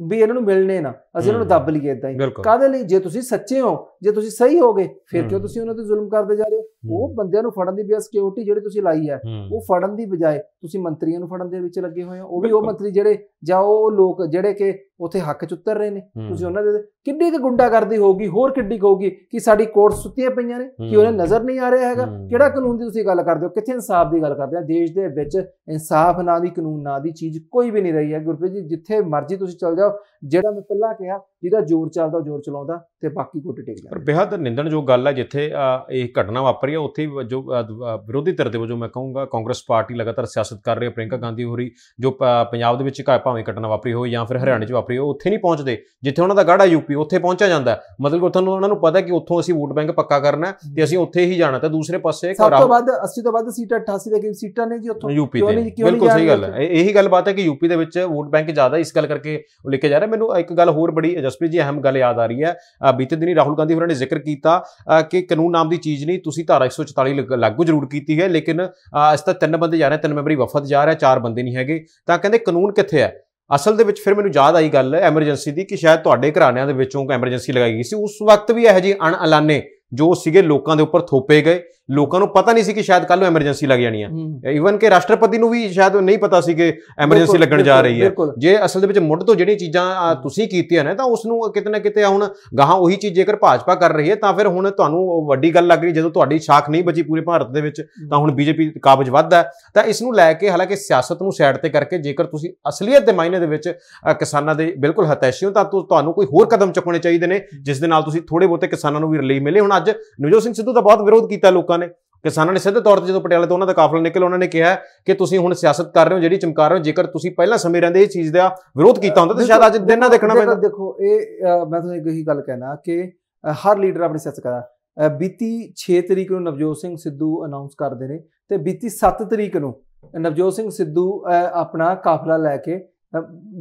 ਵੀ ਇਹਨਾਂ ਨੂੰ ਮਿਲਣੇ ਨਾ ਅਸੀਂ ਇਹਨਾਂ ਨੂੰ ਦੱਬ ਲਈਏ ਇਦਾਂ ਹੀ ਕਾਦੇ ਲਈ ਜੇ ਤੁਸੀਂ ਸੱਚੇ ਹੋ ਜੇ ਤੁਸੀਂ ਸਹੀ ਹੋਗੇ ਫਿਰ ਕਿਉਂ ਤੁਸੀਂ ਉਹਨਾਂ ਤੇ ਜ਼ੁਲਮ ਕਰਦੇ ਜਾ ਰਹੇ ਹੋ ਉਹ ਬੰਦਿਆਂ ਨੂੰ ਫੜਨ ਦੀ ਵੀ ਸਿਕਿਉਰਿਟੀ ਜਿਹੜੀ ਤੁਸੀਂ ਲਾਈ ਹੈ ਉਹ ਫੜਨ ਦੀ ਬਜਾਏ ਤੁਸੀਂ ਮੰਤਰੀਆਂ ਨੂੰ ਫੜਨ ਦੇ ਵਿੱਚ ਲੱਗੇ ਹੋਏ ਹੋ ਉਹ ਵੀ ਉਹ ਮੰਤਰੀ ਜਿਹੜੇ ਜਾਂ ਉਹ ਲੋਕ ਜਿਹੜੇ ਕਿ ਉਥੇ ਹੱਕ ਚ ਉਤਰ ਰਹੇ ਨੇ ਤੁਸੀਂ ਉਹਨਾਂ ਦੇ ਕਿੰਨੀ ਗੁੰਡਾ ਕਰਦੀ ਹੋਊਗੀ ਹੋਰ ਕਿੱਡੀ ਹੋਊਗੀ ਕਿ ਸਾਡੀ ਕੋਰਟ ਸੁੱਤੀਆਂ ਪਈਆਂ ਨੇ ਕਿ ਉਹਨੇ ਨਜ਼ਰ ਨਹੀਂ ਆ ਰਿਹਾ ਹੈਗਾ ਕਿਹੜਾ ਕਾਨੂੰਨ ਦੀ ਤੁਸੀਂ ਗੱਲ ਕਰਦੇ ਹੋ ਕਿੱਥੇ ਇਨਸਾਫ ਦੀ ਗੱਲ ਕਰਦੇ ਆ ਦੇਸ਼ ਦੇ ਵਿੱਚ ਇਨਸਾਫ ਨਾਂ ਦੀ ਕਾਨੂੰਨ ਨਾਂ ਦੀ ਚੀਜ਼ ਕੋਈ ਵੀ ਨਹੀਂ ਰਹੀ ਹੈ ਗੁਰਪ੍ਰੀਤ ਜੀ ਜਿੱਥੇ ਮਰਜ਼ੀ ਤੁਸੀਂ ਚੱਲ ਜਾਓ ਜਿਹੜਾ ਮੈਂ ਪਹਿਲਾਂ ਕਿਹਾ ਜਿਹਦਾ ਜ਼ੋਰ ਚੱਲਦਾ ਜ਼ੋਰ ਚਲਾਉਂਦਾ ਤੇ ਬਾਕੀ ਕੋਟ ਟੇਕ ਜਾਂਦਾ ਪਰ ਨਿੰਦਣ ਨਿੰਦਣਯੋਗ ਗੱਲ ਹੈ ਜਿੱਥੇ ਇਹ ਘਟਨਾ ਵਾਪਰੀ ਹੈ ਉੱਥੇ ਜੋ ਵਿਰੋਧੀ ਧਿਰ ਦੇ ਵਜੋਂ ਮੈਂ ਕਹੂੰਗਾ ਕਾਂਗਰਸ ਪਾਰਟੀ ਲਗਾਤਾਰ ਸਿਆਸਤ ਕਰ ਰਹੀ ਹੈ ਪ੍ਰਿੰਕਾ ਗਾਂਧੀ ਹੋਰੀ ਜੋ ਪੰਜਾਬ ਦੇ ਵਿੱਚ ਭਾਵੇਂ ਘਟਨਾ ਵਾਪਰੀ ਹੋਈ ਜਾਂ ਫਿਰ ਹਰਿਆਣੇ 'ਚ ਵਾਪਰੀ ਉਹ ਉੱਥੇ ਨਹੀਂ ਪਹੁੰਚਦੇ ਜਿੱਥੇ ਉਹਨਾਂ ਦਾ ਗਾੜਾ ਯੂਪੀ ਉੱਥੇ ਪਹੁੰਚਿਆ ਜਾਂਦਾ ਮਤਲਬ ਕਿ ਉੱਥੋਂ ਉਹਨਾਂ ਨੂੰ ਪਤਾ ਕਿ ਉੱਥੋਂ ਅਸੀਂ ਵੋਟ ਬੈਂਕ ਪੱਕਾ ਕਰਨਾ ਤੇ ਅਸੀਂ ਉੱਥੇ ਹੀ ਜਾਣਾ ਤੇ ਦੂਸਰੇ ਪਾਸੇ ਸਭ ਤੋਂ ਵੱਧ 80 ਤੋਂ ਵੱਧ ਸੀਟਾਂ 88 ਦੇ ਕਰੀਬ ਸੀਟਾਂ ਨੇ ਜੀ ਉੱਥੋਂ ਯੂਪੀ ਤੇ ਬਿਲਕੁਲ ਸਹੀ ਗੱਲ ਹੈ ਇਹੀ ਗੱਲ ਬਾਤ ਹੈ ਕਿ ਯੂਪੀ ਦੇ ਵਿੱਚ ਵੋਟ ਬੈਂਕ ਜ਼ਿਆਦਾ ਇਸ ਗੱਲ ਕਰਕੇ ਲਿਖਿਆ ਜਾ ਰਿਹਾ ਮੈਨੂੰ ਇੱਕ ਗੱਲ ਹੋਰ ਬੜੀ ਜਸਪ੍ਰੀਤ ਜੀ ਅਹਿਮ ਗੱਲ ਯਾਦ ਆ ਰਹੀ ਹੈ ਬੀਤੇ ਦਿਨੀ ਰਾਹੁਲ ਗਾਂਧੀ ਹੋਰਾਂ ਨੇ ਜ਼ਿਕਰ ਕੀਤਾ ਕਿ ਕਾਨੂੰਨ ਨਾਮ ਦੀ ਚੀਜ਼ ਨਹੀਂ ਤੁਸੀਂ ਧਾਰਾ 144 ਲਾਗੂ ਜ਼ਰੂਰ ਕੀਤੀ ਹੈ ਲੇਕਿਨ ਇਸ ਤਾਂ ਤਿੰਨ ਬੰਦੇ ਜਾ ਰਹੇ ਤਿੰਨ ਮੈਂਬਰੀ ਵਫਦ ਜਾ ਰਿਹਾ ਚਾਰ ਬੰਦੇ ਨਹੀਂ ਹੈਗੇ ਤਾਂ ਕਹਿੰਦੇ ਕਾਨੂੰਨ ਕਿੱਥੇ ਹੈ ਅਸਲ ਦੇ ਵਿੱਚ ਫਿਰ ਮੈਨੂੰ ਯਾਦ ਆਈ ਗੱਲ ਐਮਰਜੈਂਸੀ ਦੀ ਕਿ ਸ਼ਾਇਦ ਤੁਹਾਡੇ ਘਰਾਣਿਆਂ ਦੇ ਵਿੱਚੋਂ ਐਮਰਜੈਂਸੀ ਲਗਾਈ ਗਈ ਸੀ ਉਸ ਵਕਤ ਵੀ ਜੀ ਅਣ ਐਲਾਨੇ ਜੋ ਸੀਗੇ ਲੋਕਾਂ ਦੇ ਉੱਪਰ ਥੋਪੇ ਗਏ ਲੋਕਾਂ ਨੂੰ ਪਤਾ ਨਹੀਂ ਸੀ ਕਿ ਸ਼ਾਇਦ ਕੱਲ ਨੂੰ ਐਮਰਜੈਂਸੀ ਲੱਗ ਜਾਣੀ ਹੈ ਈਵਨ ਕਿ ਰਾਸ਼ਟਰਪਤੀ ਨੂੰ ਵੀ ਸ਼ਾਇਦ ਨਹੀਂ ਪਤਾ ਸੀ ਕਿ ਐਮਰਜੈਂਸੀ ਲੱਗਣ ਜਾ ਰਹੀ ਹੈ ਜੇ ਅਸਲ ਦੇ ਵਿੱਚ ਮੁੱਢ ਤੋਂ ਜਿਹੜੀਆਂ ਚੀਜ਼ਾਂ ਤੁਸੀਂ ਕੀਤੀਆਂ ਨੇ ਤਾਂ ਉਸ ਨੂੰ ਕਿਤੇ ਨਾ ਕਿਤੇ ਹੁਣ ਗਾਹਾਂ ਉਹੀ ਚੀਜ਼ ਜੇਕਰ ਭਾਜਪਾ ਕਰ ਰਹੀ ਹੈ ਤਾਂ ਫਿਰ ਹੁਣ ਤੁਹਾਨੂੰ ਵੱਡੀ ਗੱਲ ਲੱਗ ਰਹੀ ਜਦੋਂ ਤੁਹਾਡੀ ਸ਼ਾਖ ਨਹੀਂ ਬਚੀ ਪੂਰੇ ਭਾਰਤ ਦੇ ਵਿੱਚ ਤਾਂ ਹੁਣ ਬੀਜੇਪੀ ਕਾਬਜ ਹੈ ਤਾਂ ਇਸ ਨੂੰ ਲੈ ਕੇ ਹਾਲਾਂਕਿ ਸਿਆਸਤ ਨੂੰ ਸਾਈਡ ਤੇ ਕਰਕੇ ਜੇਕਰ ਤੁਸੀਂ ਅਸਲੀਅਤ ਦੇ ਮਾਇਨੇ ਦੇ ਵਿੱਚ ਕਿਸਾਨਾਂ ਦੇ ਬਿਲਕੁਲ ਹਤੈਸ਼ੀ ਹੋ ਤਾਂ ਤੁਹਾਨੂੰ ਕੋਈ ਹੋਰ ਕਦਮ ਚੁੱਕਣੇ ਚਾਹੀਦੇ ਨੇ ਜਿਸ ਦੇ ਨਾਲ ਤੁਸੀਂ ਥੋੜੇ ਬਹੁਤੇ ਕਿਸਾਨਾਂ ਨੂੰ ਵੀ ਰਿਲੀਫ ਮਿਲੇ ਹੁਣ ਅੱਜ ਨਵਜੋਤ ਸਿੰਘ ਸਿੱਧੂ ਦਾ ਬਹੁਤ ਵਿਰੋਧ ਕੀਤਾ ਲੋਕਾਂ ਲੋਕਾਂ ਨੇ ਕਿਸਾਨਾਂ ਨੇ ਸਿੱਧੇ ਤੌਰ ਤੇ ਜਦੋਂ ਪਟਿਆਲੇ ਤੋਂ ਉਹਨਾਂ ਦਾ ਕਾਫਲਾ ਨਿਕਲ ਉਹਨਾਂ ਨੇ ਕਿਹਾ ਕਿ ਤੁਸੀਂ ਹੁਣ ਸਿਆਸਤ ਕਰ ਰਹੇ ਹੋ ਜਿਹੜੀ ਚਮਕਾ ਰਹੇ ਹੋ ਜੇਕਰ ਤੁਸੀਂ ਪਹਿਲਾਂ ਸਮੇਂ ਰਹਿੰਦੇ ਇਹ ਚੀਜ਼ ਦਾ ਵਿਰੋਧ ਕੀਤਾ ਹੁੰਦਾ ਤਾਂ ਸ਼ਾਇਦ ਅੱਜ ਦਿਨ ਨਾ ਦੇਖਣਾ ਪੈਂਦਾ ਦੇਖੋ ਇਹ ਮੈਂ ਤੁਹਾਨੂੰ ਇੱਕ ਹੀ ਗੱਲ ਕਹਿਣਾ ਕਿ ਹਰ ਲੀਡਰ ਆਪਣੀ ਸਿਆਸਤ ਕਰਦਾ ਬੀਤੀ 6 ਤਰੀਕ ਨੂੰ ਨਵਜੋਤ ਸਿੰਘ ਸਿੱਧੂ ਅਨਾਉਂਸ ਕਰਦੇ ਨੇ ਤੇ ਬੀਤੀ 7 ਤਰੀਕ ਨੂੰ ਨਵਜੋਤ ਸਿੰਘ ਸਿੱਧੂ ਆਪਣਾ ਕਾਫਲਾ ਲੈ ਕੇ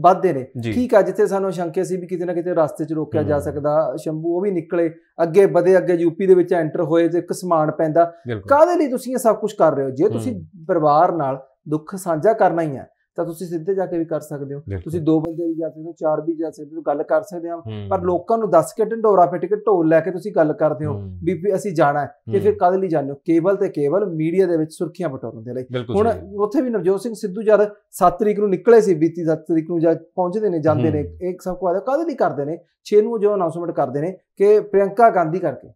ਵੱਧਦੇ ਨੇ ਠੀਕ ਆ ਜਿੱਥੇ ਸਾਨੂੰ ਸ਼ੰਕੇ ਸੀ ਵੀ ਕਿਤੇ ਨਾ ਕਿਤੇ ਰਸਤੇ 'ਚ ਰੋਕਿਆ ਜਾ ਸਕਦਾ ਸ਼ੰਭੂ ਉਹ ਵੀ ਨਿਕਲੇ ਅੱਗੇ ਵਧੇ ਅੱਗੇ ਯੂਪੀ ਦੇ ਵਿੱਚ ਐਂਟਰ ਹੋਏ ਤੇ ਇੱਕ ਸਮਾਨ ਪੈਂਦਾ ਕਾਹਦੇ ਲਈ ਤੁਸੀਂ ਇਹ ਸਭ ਕੁਝ ਕਰ ਰਹੇ ਹੋ ਜੇ ਤੁਸੀਂ ਪਰਿਵਾਰ ਨਾਲ ਦੁੱਖ ਸਾਂਝਾ ਕਰਨਾ ਹੀ ਹੈ ਤਾਂ ਤੁਸੀਂ ਸਿੱਧੇ ਜਾ ਕੇ ਵੀ ਕਰ ਸਕਦੇ ਹੋ ਤੁਸੀਂ ਦੋ ਬੰਦੇ ਵੀ ਜਾ ਸਕਦੇ ਹੋ ਚਾਰ ਵੀ ਜਾ ਸਕਦੇ ਹੋ ਗੱਲ ਕਰ ਸਕਦੇ ਆ ਪਰ ਲੋਕਾਂ ਨੂੰ ਦੱਸ ਕੇ ਢੰਡੋਰਾ ਪਿੱਟ ਕੇ ਢੋਲ ਲੈ ਕੇ ਤੁਸੀਂ ਗੱਲ ਕਰਦੇ ਹੋ ਵੀ ਅਸੀਂ ਜਾਣਾ ਤੇ ਫਿਰ ਕਦ ਲਈ ਜਾਂਦੇ ਹੋ ਕੇਵਲ ਤੇ ਕੇਵਲ ਮੀਡੀਆ ਦੇ ਵਿੱਚ ਸੁਰਖੀਆਂ ਬਟੋਰਨ ਦੇ ਲਈ ਹੁਣ ਉੱਥੇ ਵੀ ਨਵਜੋਤ ਸਿੰਘ ਸਿੱਧੂ ਜਦ 7 ਤਰੀਕ ਨੂੰ ਨਿਕਲੇ ਸੀ ਬੀਤੀ 7 ਤਰੀਕ ਨੂੰ ਜਾ ਪਹੁੰਚਦੇ ਨੇ ਜਾਂਦੇ ਨੇ ਇੱਕ ਸਭ ਕੁਝ ਕਦ ਲਈ ਕਰਦੇ ਨੇ 6 ਨੂੰ ਜੋ ਅਨਾਉਂਸਮੈਂਟ ਕਰਦੇ ਨੇ ਕਿ ਪ੍ਰਿਯੰਕਾ ਗਾਂਧੀ ਕਰਕੇ